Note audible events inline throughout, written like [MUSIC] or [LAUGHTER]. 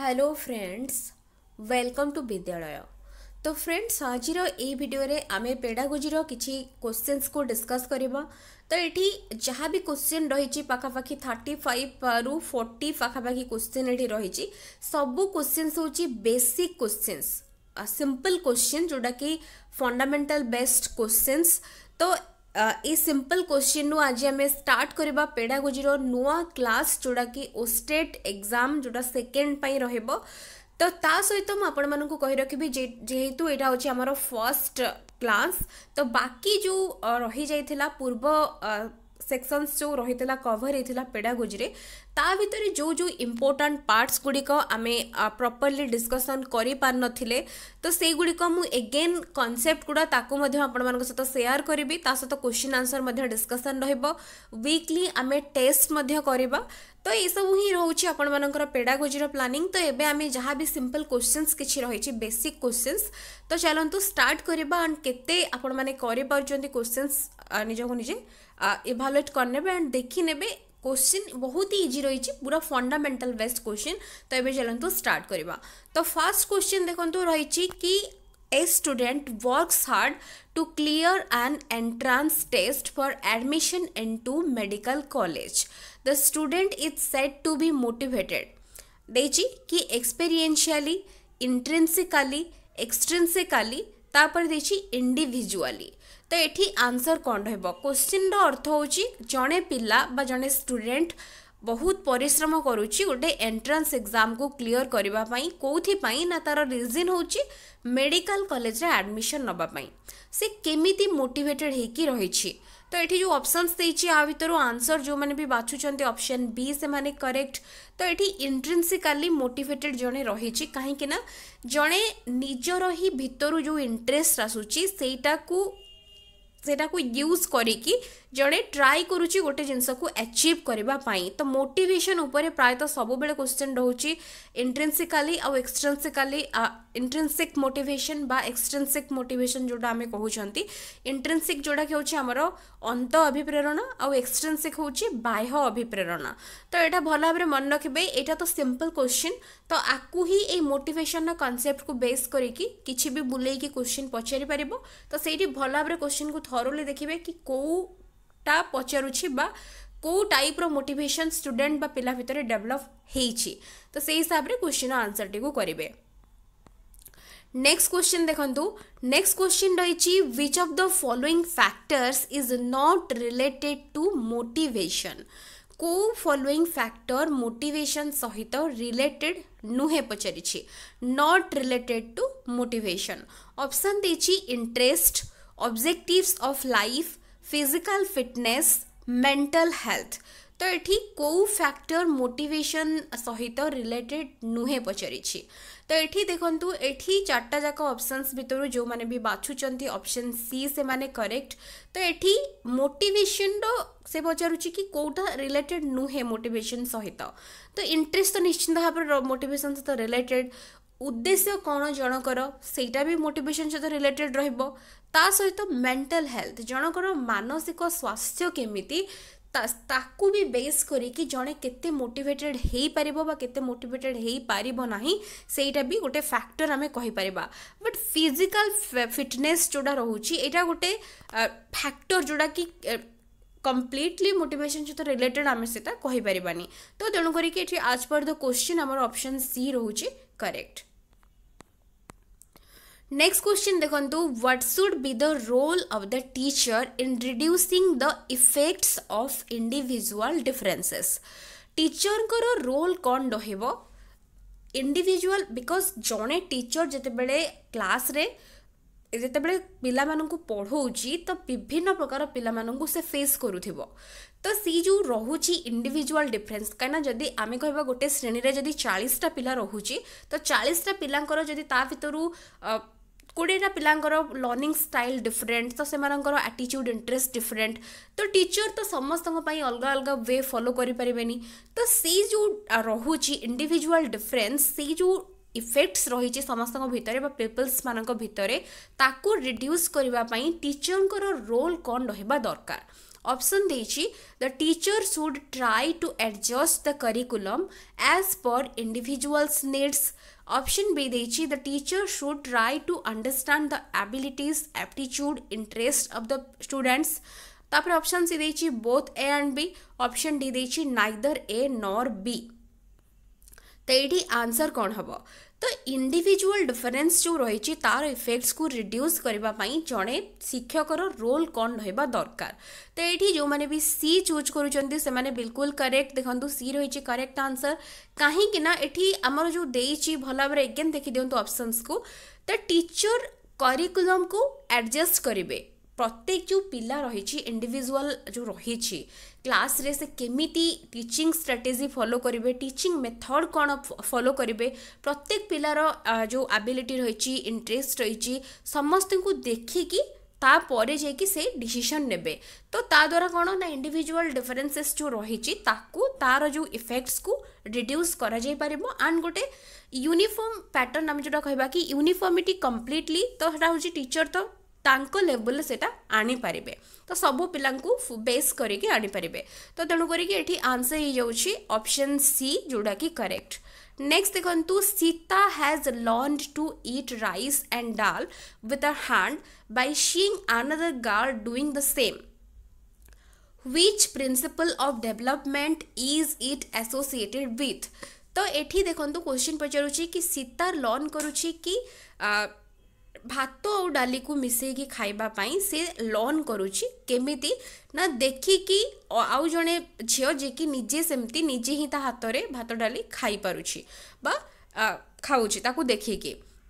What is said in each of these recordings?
Hello friends welcome to ବିଦ୍ୟାଳୟ ତ friends ଆଜିର ଏଇ ଭିଡ଼ିଓରେ ଆମେ ପେଡାଗୋଜିର କିଛି କୋଶ୍ଚିନ୍ସକୁ ଡିସ୍କସ୍ କରିବା ତ ଏଠି ଯାହା ବି କୋଶ୍ଚିନ୍ ରହିଛି ପାଖାପାଖି ଥାର୍ଟି ଫାଇଭରୁ ଫୋର୍ଟି ପାଖାପାଖି କୋଶ୍ଚିନ୍ ଏଠି ରହିଛି ସବୁ କୋଶ୍ଚିନ୍ସ ହେଉଛି ବେସିକ୍ କୋଶ୍ଚିନ୍ସ ସିମ୍ପଲ୍ କୋଶ୍ଚିନ୍ ଯେଉଁଟାକି ଫଣ୍ଡାମେଣ୍ଟାଲ୍ ବେଷ୍ଟ କୋଶ୍ଚିନ୍ସ ତ ए सिंपल क्वेश्चन रु आज आम स्टार्ट करवा पेडागोजी नुआ क्लास जोड़ा कि ओस्टेट एग्जाम जोड़ा सेकेंड पाई रहिबो तो सहित तो आपण मानक कही रखी जेहेतु यहाँ हूँ आमर फर्स्ट क्लास तो बाकी जो रही जा पूर्व ସେକ୍ସନ୍ସ ଯେଉଁ ରହିଥିଲା କଭର୍ ହେଇଥିଲା ପେଡ଼ାଗୋଜିରେ ତା ଭିତରେ ଯେଉଁ ଯେଉଁ ଇମ୍ପୋର୍ଟାଣ୍ଟ ପାର୍ଟସ୍ ଗୁଡ଼ିକ ଆମେ ପ୍ରପରଲି ଡିସ୍କସନ୍ କରିପାରିନଥିଲେ ତ ସେଇଗୁଡ଼ିକ ମୁଁ ଏଗେନ୍ କନସେପ୍ଟ ଗୁଡ଼ା ତାକୁ ମଧ୍ୟ ଆପଣମାନଙ୍କ ସହିତ ସେୟାର କରିବି ତା ସହିତ କୋଶ୍ଚିନ୍ ଆନ୍ସର୍ ମଧ୍ୟ ଡିସ୍କସନ୍ ରହିବ ୱିକଲି ଆମେ ଟେଷ୍ଟ ମଧ୍ୟ କରିବା ତ ଏସବୁ ହିଁ ରହୁଛି ଆପଣମାନଙ୍କର ପେଡ଼ାଗୋଜିର ପ୍ଲାନିଂ ତ ଏବେ ଆମେ ଯାହା ବି ସିମ୍ପଲ୍ କୋଶ୍ଚିନ୍ସ କିଛି ରହିଛି ବେସିକ୍ କୋଶ୍ଚିନ୍ସ ତ ଚାଲନ୍ତୁ ଷ୍ଟାର୍ଟ କରିବା ଆଣ୍ଡ କେତେ ଆପଣମାନେ କରିପାରୁଛନ୍ତି କୋଶ୍ଚିନ୍ସ ନିଜକୁ ନିଜେ इभालुएट करें देखने क्वेश्चन बहुत ही इजी रही पूरा फंडामेंटल बेस्ट क्वेश्चन तो ये चलत स्टार्ट करवा तो फास्ट क्वेश्चन देखो रही कि a student works hard to clear and entrance test for admission into medical college the student is set to be motivated देची कि एक्सपीरियंशियली इंट्रेनसिकाली एक्सट्रेनसिकाली इंडिविजुअली तो ये आंसर कौन रोश्चिन रर्थ हो जड़े पा जड़े स्टूडे बहुत पिश्रम करुच्ची गोटे एंट्रान्स एग्जाम को क्लीयर करने कौपाई ना तार रिजन हो मेडिकल कलेज आडमिशन एडमिशन से केमी मोटेटेड होगी तो ये जो अपसनस देखर आंसर जो मैंने भी बाछुं अपसन बी से माने करेक्ट तो ये इंट्रेनसिकाली मोटेटेड जड़े रही कहीं जड़े निजर ही भितर जो इंटरेस्ट आसूस से সেটা কো ইউজ করে কি ଜଣେ ଟ୍ରାଏ କରୁଛି ଗୋଟେ ଜିନିଷକୁ ଆଚିଭ୍ କରିବା ପାଇଁ ତ ମୋଟିଭେସନ୍ ଉପରେ ପ୍ରାୟତଃ ସବୁବେଳେ କ୍ୱେଶ୍ଚିନ୍ ରହୁଛି ଇଣ୍ଟ୍ରେନ୍ସିକାଲି ଆଉ ଏକ୍ସଟ୍ରେନ୍ସିକାଲି ଇଣ୍ଟ୍ରେନ୍ସିକ୍ ମୋଟିଭେସନ୍ ବା ଏକ୍ସଟ୍ରେନ୍ସିକ୍ ମୋଟିଭେସନ୍ ଯେଉଁଟା ଆମେ କହୁଛନ୍ତି ଇଣ୍ଟ୍ରେନ୍ସିକ୍ ଯେଉଁଟାକି ହେଉଛି ଆମର ଅନ୍ତ ଅଭିପ୍ରେରଣା ଆଉ ଏକ୍ସଟ୍ରେନ୍ସିକ୍ ହେଉଛି ବାହ୍ୟ ଅଭିପ୍ରେରଣା ତ ଏଇଟା ଭଲ ଭାବରେ ମନେ ରଖିବେ ଏଇଟା ତ ସିମ୍ପଲ୍ କ୍ୱେଶ୍ଚିନ୍ ତ ଆକୁ ହିଁ ଏଇ ମୋଟିଭେସନ୍ର କନସେପ୍ଟକୁ ବେସ୍ କରିକି କିଛି ବି ବୁଲେଇକି କ୍ୱେଶ୍ଚିନ୍ ପଚାରି ପାରିବ ତ ସେଇଠି ଭଲ ଭାବରେ କ୍ୱେଶ୍ଚିନ୍କୁ ଥରୋଲି ଦେଖିବେ କି କେଉଁ कौटा पचार कौ टाइप मोटिवेशन स्टूडेंट बा पिला भितर डेवलप तो से हिसाब से क्वेश्चन आंसर टी करेंगे नेक्स्ट क्वेश्चन देखु नेक्स्ट क्वेश्चन रही which of the following factors is not related to motivation को फॉलोइंग फैक्टर मोटिवेशन सहित रिलेटेड नुहे पचार not related to motivation option देसी interest objectives of life physical fitness mental health ତ ଏଠି କେଉଁ ଫ୍ୟାକ୍ଟର ମୋଟିଭେସନ୍ ସହିତ ରିଲେଟେଡ୍ ନୁହେଁ ପଚାରିଛି ତ ଏଠି ଦେଖନ୍ତୁ ଏଠି ଚାରିଟା ଯାକ ଅପସନ୍ସ ଭିତରୁ ଯେଉଁମାନେ ବି ବାଛୁଛନ୍ତି ଅପସନ୍ ସି ସେମାନେ କରେକ୍ଟ ତ ଏଠି ମୋଟିଭେସନ୍ର ସେ ପଚାରୁଛି କି କେଉଁଟା ରିଲେଟେଡ୍ ନୁହେଁ ମୋଟିଭେସନ୍ ସହିତ ତ ଇଣ୍ଟରେଷ୍ଟ ତ ନିଶ୍ଚିନ୍ତ ଭାବରେ ମୋଟିଭେସନ୍ ସହିତ ରିଲେଟେଡ୍ ଉଦ୍ଦେଶ୍ୟ କ'ଣ ଜଣଙ୍କର ସେଇଟା ବି ମୋଟିଭେସନ୍ ସହିତ ରିଲେଟେଡ଼୍ ରହିବ ତା ସହିତ ମେଣ୍ଟାଲ ହେଲ୍ଥ ଜଣଙ୍କର ମାନସିକ ସ୍ୱାସ୍ଥ୍ୟ କେମିତି ତାକୁ ବି ବେସ୍ କରିକି ଜଣେ କେତେ ମୋଟିଭେଟେଡ଼୍ ହେଇପାରିବ ବା କେତେ ମୋଟିଭେଟେଡ଼୍ ହେଇପାରିବ ନାହିଁ ସେଇଟା ବି ଗୋଟେ ଫ୍ୟାକ୍ଟର ଆମେ କହିପାରିବା ବଟ୍ ଫିଜିକାଲ୍ ଫିଟନେସ୍ ଯେଉଁଟା ରହୁଛି ଏଇଟା ଗୋଟେ ଫ୍ୟାକ୍ଟର ଯେଉଁଟାକି କମ୍ପ୍ଲିଟଲି ମୋଟିଭେସନ୍ ସହିତ ରିଲେଟେଡ଼୍ ଆମେ ସେଇଟା କହିପାରିବାନି ତ ତେଣୁକରିକି ଏଠି ଆଜ୍ ପର୍ ଦ କୋଶ୍ଚିନ୍ ଆମର ଅପସନ୍ ସି ରହୁଛି କରେକ୍ଟ नेक्स्ट क्वेश्चन देखु what should be the role of the teacher in reducing the effects of individual differences teacher को रोल कौन रहा इंडिविजुअल बिकॉज जड़े टीचर जितेबले क्लास रे जितेबले पिला पढ़ाऊँगी तो विभिन्न प्रकार पिला से फेस करू थो तो सी जो रोच इंडिविजुअल डिफरेन्स कहीं जदि आम कह गोटे श्रेणी में जब चालीसटा पिला रोचे तो चालीसटा पिला भितर କୋଡ଼ିଏଟା ପିଲାଙ୍କର ଲର୍ଣ୍ଣିଂ ଷ୍ଟାଇଲ୍ ଡିଫରେଣ୍ଟ ତ ସେମାନଙ୍କର ଆଟିଚ୍ୟୁଡ଼୍ ଇଣ୍ଟରେଷ୍ଟ ଡିଫରେଣ୍ଟ ତ ଟିଚର ତ ସମସ୍ତଙ୍କ ପାଇଁ ଅଲଗା ଅଲଗା ୱେ ଫଲୋ କରିପାରିବେନି ତ ସେଇ ଯେଉଁ ରହୁଛି ଇଣ୍ଡିଭିଜୁଆଲ୍ ଡିଫରେନ୍ସ ସେଇ ଯେଉଁ ଇଫେକ୍ଟସ୍ ରହିଛି ସମସ୍ତଙ୍କ ଭିତରେ ବା ପିପଲ୍ସମାନଙ୍କ ଭିତରେ ତାକୁ ରିଡ୍ୟୁସ୍ କରିବା ପାଇଁ ଟିଚରଙ୍କର ରୋଲ୍ କ'ଣ ରହିବା ଦରକାର ଅପସନ୍ ଦେଇଛି the teacher should try to adjust the curriculum as per individuals needs option B देची the teacher should try to understand the abilities aptitude interest of the students तापर ऑप्शन सी देची both A and B option D देची neither A nor B तो ये answer कौन हम तो individual difference जो रही तार इफेक्ट्स को रिड्यूस करने जड़े शिक्षक रोल कौन रहा दरकार तो ये जो मैंने भी सी चूज कर बिल्कुल करेक्ट देखो सी रही करेक्ट आंसर कहीं ये आमर जो दे भल भाव एगेन देखी दिंतु अपसन्स को तो टीचर करिकुलम को एडजस्ट करेंगे ପ୍ରତ୍ୟେକ ଯେଉଁ ପିଲା ରହିଛି ଇଣ୍ଡିଭିଜୁଆଲ୍ ଯେଉଁ ରହିଛି କ୍ଲାସ୍ରେ ସେ କେମିତି ଟିଚିଂ ଷ୍ଟ୍ରାଟେଜି ଫଲୋ କରିବେ ଟିଚିଂ ମେଥଡ଼ କ'ଣ ଫଲୋ କରିବେ ପ୍ରତ୍ୟେକ ପିଲାର ଯେଉଁ ଆବିଲିଟି ରହିଛି ଇଣ୍ଟରେଷ୍ଟ ରହିଛି ସମସ୍ତଙ୍କୁ ଦେଖିକି ତାପରେ ଯାଇକି ସେ ଡିସିସନ୍ ନେବେ ତ ତାଦ୍ୱାରା କ'ଣ ନା ଇଣ୍ଡିଭିଜୁଆଲ୍ ଡିଫରେନ୍ସେସ୍ ଯେଉଁ ରହିଛି ତାକୁ ତାର ଯେଉଁ ଇଫେକ୍ଟସ୍କୁ ରିଡ୍ୟୁସ୍ କରାଯାଇପାରିବ ଆଣ୍ଡ ଗୋଟେ ୟୁନିଫର୍ମ ପ୍ୟାଟର୍ନ ଆମେ ଯେଉଁଟା କହିବା କି ୟୁନିଫର୍ମିଟି କମ୍ପ୍ଲିଟଲି ତ ସେଇଟା ହେଉଛି ଟିଚର୍ ତ ତାଙ୍କ ଲେବୁଲ୍ରେ ସେଇଟା ଆଣିପାରିବେ ତ ସବୁ ପିଲାଙ୍କୁ ବେସ୍ କରିକି ଆଣିପାରିବେ ତ ତେଣୁ କରିକି ଏଠି ଆନ୍ସର ହେଇଯାଉଛି ଅପସନ୍ ସି ଯେଉଁଟାକି କରେକ୍ଟ ନେକ୍ସଟ ଦେଖନ୍ତୁ Sita has learn to eat rice and dal with a hand by seeing another girl doing the same which principle of development is it associated with ତ ଏଠି ଦେଖନ୍ତୁ କ୍ୱେଶ୍ଚିନ୍ ପଚାରୁଛି କି ସୀତା ଲର୍ଣ୍ଣ କରୁଛି କି भात आ डाली को मिसेगी खाइबापी से लर्न करुच्ची ना देखिकी आउ जड़े झील जे कि निजे सेमती निजे ही हाथ में भात डाली खाईपुर खाऊँ देखिक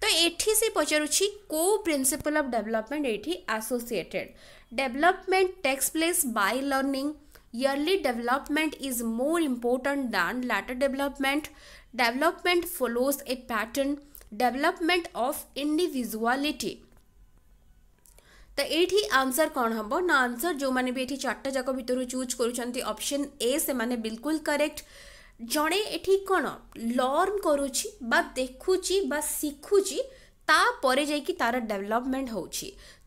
तो ये से पचारूँ कौ प्रिंसिपल ऑफ डेवलपमेंट ये associated development takes place by learning early development is more important than later development development follows a pattern development of individuality तो ये आंसर कौन हम ना आंसर जो मैंने भी ये चार्टा जाक भितर चूज ऑप्शन ए से मैंने बिल्कुल करेक्ट जड़े ये कौन लर्न करुच्ची देखुची शिखुची तापर जा तार डेवलपमेंट हो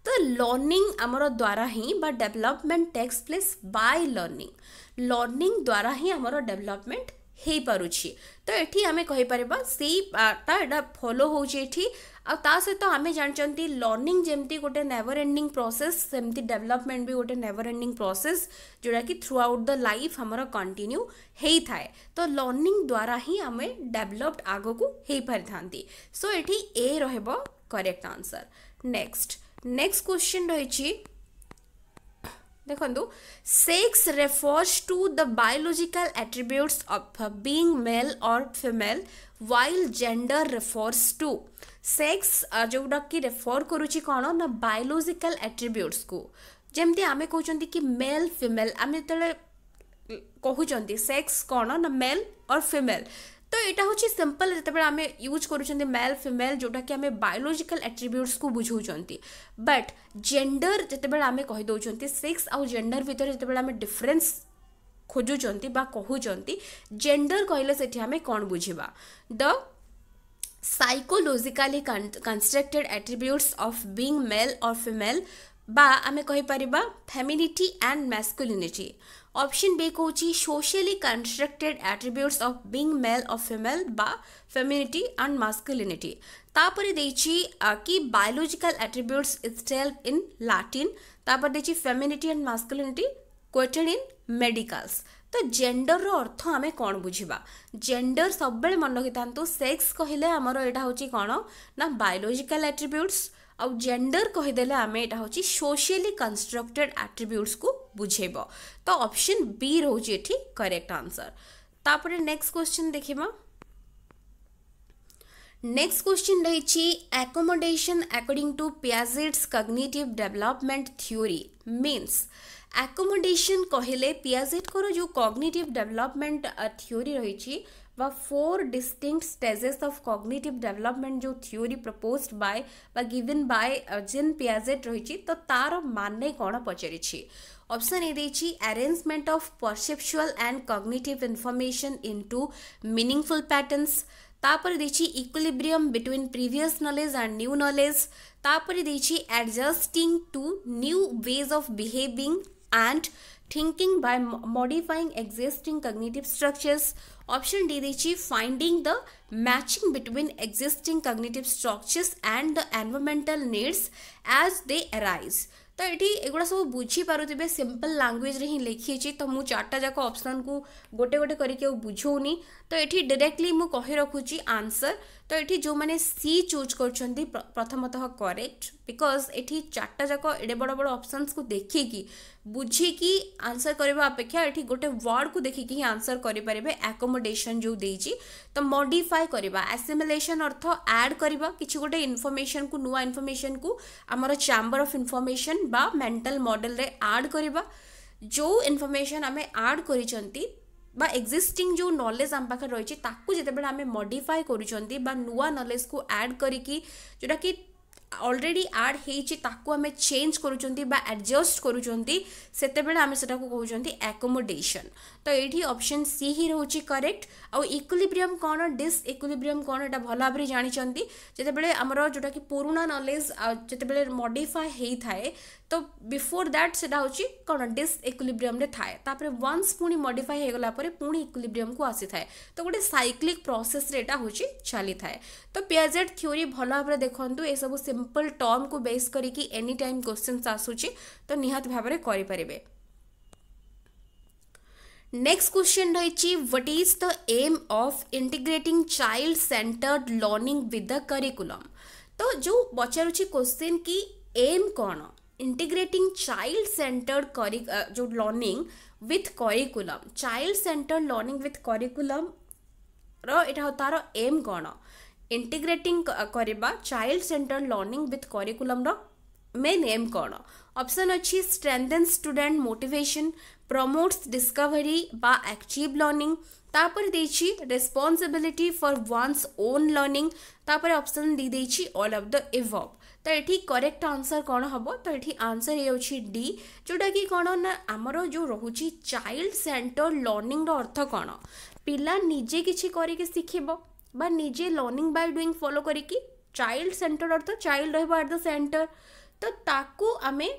तो लर्निंग आमर द्वारा ही development takes place by learning learning द्वारा ही आमर डेवलपमेंट ହେଇପାରୁଛି ତ ଏଠି ଆମେ କହିପାରିବା ସେଇଟା ଏଇଟା ଫଲୋ ହେଉଛି ଏଠି ଆଉ ତା ସହିତ ଆମେ ଜାଣିଛନ୍ତି ଲର୍ଣ୍ଣିଂ ଯେମିତି ଗୋଟେ ନେଭର ଏଣ୍ଡିଂ ପ୍ରୋସେସ୍ ସେମିତି ଡେଭଲପମେଣ୍ଟ ବି ଗୋଟେ ନେଭର ଏଣ୍ଡିଂ ପ୍ରୋସେସ୍ ଯେଉଁଟାକି ଥ୍ରୁ ଆଉଟ୍ ଦ ଲାଇଫ୍ ଆମର କଣ୍ଟିନ୍ୟୁ ହେଇଥାଏ ତ ଲର୍ଣ୍ଣିଂ ଦ୍ୱାରା ହିଁ ଆମେ ଡେଭଲପ୍ଡ ଆଗକୁ ହେଇପାରିଥାନ୍ତି ସୋ ଏଠି ଏ ରହିବ correct answer next next question ରହିଛି देखो sex refers to the biological attributes of being male और female while gender refers to sex जोटा कि रेफर कर कौन ना बायोलोजिकाल एट्रब्यूट्स को जमी आम कौन कि मेल फिमेल आम जो कहते सेक्स कौन ना मेल और फिमेल तो यहाँ हूँ सिंपल जो आम यूज कर मेल फिमेल जोटा कि आम बायोलोजिकल एट्रब्यूट्स को बुझौते बट जेंडर जिते आम कहीदे सेक्स आउ जेंडर भितर जो आम डिफरेन्स खोजुं कहूँ जेंडर कहले से आम कौन बुझा the psychologically constructed attributes of being male और फिमेल बा आम कहीपर femininity and masculinity option B कोची socially constructed attributes of being male और फिमेल बा फेमिनिटी एंड मास्कुलिनिटी तापर देची की biological attributes itself in Latin तापर देची femininity and masculinity quoted in medicals ତ ଜେଣ୍ଡରର ଅର୍ଥ ଆମେ କ'ଣ ବୁଝିବା ଜେଣ୍ଡର ସବୁବେଳେ ମନେ ରଖିଥାନ୍ତୁ ସେକ୍ସ କହିଲେ ଆମର ଏଇଟା ହେଉଛି କ'ଣ ନା ବାୟୋଲୋଜିକାଲ ଆଟ୍ରିବ୍ୟୁଟ୍ସ ଆଉ ଜେଣ୍ଡର କହିଦେଲେ ଆମେ ଏଇଟା ହେଉଛି ସୋସିଆଲି କନଷ୍ଟ୍ରକ୍ଟେଡ୍ ଆଟ୍ରିବ୍ୟୁଟ୍ସକୁ बुझेब तो ଅପସନ୍ बी ରହୁଛି ठीक करेक्ट आंसर ତାପରେ नेक्स्ट क्वेश्चन ଦେଖିବା नेक्स्ट क्वेश्चन रही accommodation according to Piaget's cognitive development theory means accommodation कहले को जो कग्निटिव डेवलपमेंट थ्योरी रही व four distinct stages of cognitive development जो थ्योरी प्रपोज बाय व गिवन बाय जिन पियाजेट रही तो तार माने कौन पचारि ઓપ્શન એ દે છે arrangement of perceptual and cognitive information into meaningful patterns ତାପରେ ଦେଇଛି equilibrium between previous knowledge and new knowledge ତାପରେ ଦେଇଛି adjusting to new ways of behaving and thinking by modifying existing cognitive structures option D ଦେଇଛି finding the matching between existing cognitive structures and the environmental needs as they arise ତ ଏଠି ଏଗୁଡ଼ା ସବୁ ବୁଝିପାରୁଥିବେ simple ଲାଙ୍ଗୁଏଜ୍ରେ ହିଁ ଲେଖିଛି ତ ମୁଁ ଚାରିଟା ଯାକ ଅପସନ୍କୁ ଗୋଟେ ଗୋଟେ କରିକି ଆଉ ବୁଝଉନି ତ ଏଠି ଡିରେକ୍ଟଲି ମୁଁ କହି ରଖୁଛି ଆନ୍ସର୍ तो ये जो मैंने सी चूज कर प्रथमतः करेक्ट बिकज ये चार्टा जाक एडे बड़ बड़ अपसन्स को देखिकी बुझिकी आंसर करने अपेक्षा ये गोटे वर्ड को देखिकी ही आंसर करेंगे आकोमोडेसन जो दे तो मडिफाए करवा एसिमिलेसन अर्थ आड करवा कि गोटे इनफर्मेसन को नुआ इनफर्मेसन को आम चबर of information mental model add करवा जो इनफर्मेसन आम आड करती বা এক্সিষ্টিং যে নলেজ আম পাখে রয়েছে তাকে যেতবে আমি মডিফাই করছেন বা নূয়া নলেজকে আড করিকি যেটা কি অলরেডি আড হয়েছে তাকে আমি চেঞ্জ করছেন বা আডজস্ট করছেন সেতবে আমি সেটা কৌন আকোমোডেসন तो ये अप्सन सी ही रोच करेक्ट आउ इक्लिब्रियम कौन डिस् इक्लिब्रियम कौन ये भल भाव जानते जितेबले आमर जोटा कि पुराणा नलेज जितेबले मडिफाए होता तो बिफोर दैट से कौन डिस् इक्लिब्रियम थाएर वन्स पुणी मडिफाए हो गलापर पुणी इक्लिब्रियम को आसी था तो गोटे सैक्लिक प्रोसेस हूँ चली थाए तो पिजेड थोरी भल भाव देखु ये सब सिंपल टर्म को बेस करनी टाइम क्वेश्चन आसूँ तो निहत भाव में करें नेक्स्ट क्वेश्चन रही what is the aim of integrating child centred learning with the curriculum तो जो पचारू क्वेश्चन की एम कौन इंटीग्रेटिंग चाइल्ड सेंटर्ड जो learning with curriculum child centred learning with curriculum रहा तार एम कौन इंटीग्रेटिंग करवा child centred learning with curriculum रेन मेन एम कौन ऑप्शन अच्छी strengthen student motivation promotes discovery बा एक्चिव लर्निंग तापर देछि responsibility for one's own learning तापर ऑप्शन दी देछि ऑल ऑफ द एवब तो, तो ये करेक्ट आंसर कौन हम तो ये आंसर ये डी जोटा कि कौन ना आमर जो रोज चाइल्ड सेंटर लर्णिंग अर्थ कौन पिला निजे किसी करजे लर्णिंग बाय डुईंग फलो करी चाइल्ड सेंटर अर्थ चाइल्ड रट द सेटर तो ताकू आमें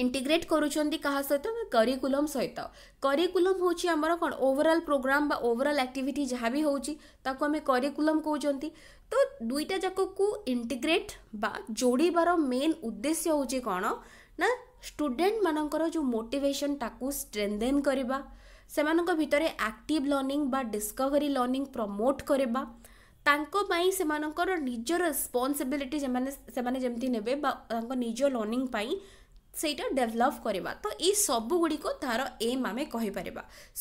ইন্টিগ্রেট করুଛନ୍ତି କାହା ସହିତ ନା କରିକୁଲମ୍ ସହିତ କରିକୁଲମ୍ ହେଉଛି ଆମର କ'ଣ ଓଭରାଲ୍ ପ୍ରୋଗ୍ରାମ୍ ବା ଓଭରାଲ୍ ଆକ୍ଟିଭିଟି ଯାହା ବି ହେଉଛି ତାକୁ ଆମେ କରିକୁଲମ୍ କହୁଛନ୍ତି ତ ଦୁଇଟା ଯାକକୁ ଇଣ୍ଟିଗ୍ରେଟ୍ ବା ଯୋଡ଼ିବାର ମେନ୍ ଉଦ୍ଦେଶ୍ୟ ହେଉଛି କ'ଣ ନା ଷ୍ଟୁଡେଣ୍ଟମାନଙ୍କର ଯେଉଁ ମୋଟିଭେସନ୍ ତାକୁ ଷ୍ଟ୍ରେନ୍ଦେନ୍ କରିବା ସେମାନଙ୍କ ଭିତରେ ଆକ୍ଟିଭ୍ ଲର୍ଣ୍ଣିଂ ବା ଡିସ୍କଭରି ଲର୍ଣ୍ଣିଂ ପ୍ରମୋଟ୍ କରିବା ତାଙ୍କ ପାଇଁ ସେମାନଙ୍କର ନିଜ ରେସ୍ପନ୍ସିବିଲିଟି ସେମାନେ ସେମାନେ ଯେମିତି ନେବେ ବା ତାଙ୍କ ନିଜ ଲର୍ଣ୍ଣିଂ ପାଇଁ सेटा डेवलप करवा तो ये सब गुड़िक तार एम आम कहीपर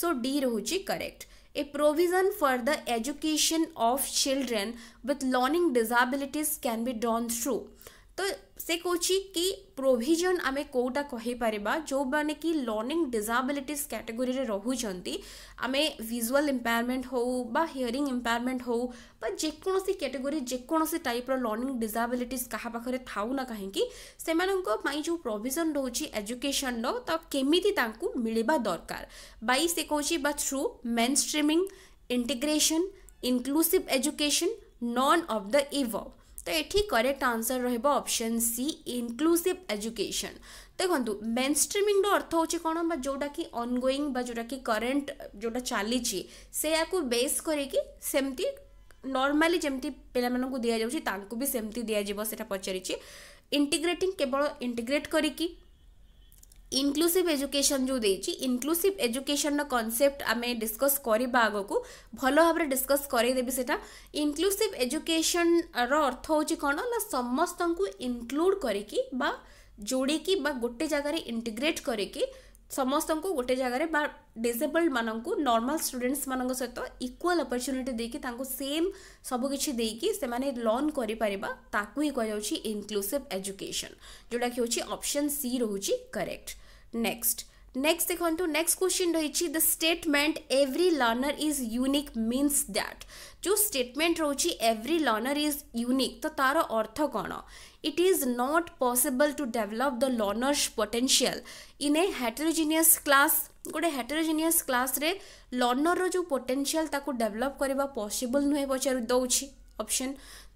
सो डी रोच correct a provision for the education of children with learning disabilities can be done through तो से कौच कि प्रोजन आम कौटा कहीपर जो मैंने कि लर्णिंग डिजाबिलिट कैटेगोरी रोचे आम भिजुआल इंपेयरमेंट हो बा हियरिंग इम्पेयरमेंट हो जेकोसी कैटेगोरी जेकोसी टाइप लर्णिंग डिजाबिलिट क्या पाखे थाऊ कहीं से जो प्रोजन रोचे एजुकेशन रमि मिलवा दरकार बै से कौच बा through mainstreaming integration inclusive education none of the above तो ये correct answer option C inclusive education ଦେଖନ୍ତୁ ମେନ୍ ଷ୍ଟ୍ରିମିଂର ଅର୍ଥ ହେଉଛି କ'ଣ ବା ଯେଉଁଟାକି ଅନଗୋଇଂ ବା ଯେଉଁଟାକି କରେଣ୍ଟ ଯେଉଁଟା ଚାଲିଛି ସେଇଆକୁ ବେସ୍ କରିକି ସେମିତି ନର୍ମାଲି ଯେମିତି ପିଲାମାନଙ୍କୁ ଦିଆଯାଉଛି ତାଙ୍କୁ ବି ସେମିତି ଦିଆଯିବ ସେଇଟା ପଚାରିଛି ଇଣ୍ଟିଗ୍ରେଟିଂ କେବଳ ଇଣ୍ଟିଗ୍ରେଟ୍ କରିକି इनक्लूसीव एजुकेशन जो देखिए इनक्लूसीव एजुकेशन रनसेप्ट आम डिस्कस करवा आग को भल भाव में डिस्कस करदेवि से इनक्लूसीव एजुकेशन रर्थ हूँ कौन ना समस्त को इनक्लूड करी जोड़ी गोटे जगार इंटिग्रेट कर समस्त को गोटे जगार डिजेबल मान को नर्माल स्टूडेंट्स मान सहित इक्वाल अपरच्युनिटी देखिए सेम सबकि लर्न करपरिया ताकू कह इनक्लूसीव एजुकेशन जोटा कि हूँ ऑप्शन सी रोच करेक्ट नेक्स्ट नेक्स्ट देखु नेक्स्ट क्वेश्चन रही the statement every learner is unique means that जो स्टेटमेंट रोची एव्री लर्नर इज यूनिक तो तार अर्थ कौन it is not possible to develop the learners potential in a heterogeneous class गोटे heterogeneous class रे लर्नर रो जो पोटेंशियल ताको डेवलप करबा पॉसिबल नुहे पचार दौची ऑप्शन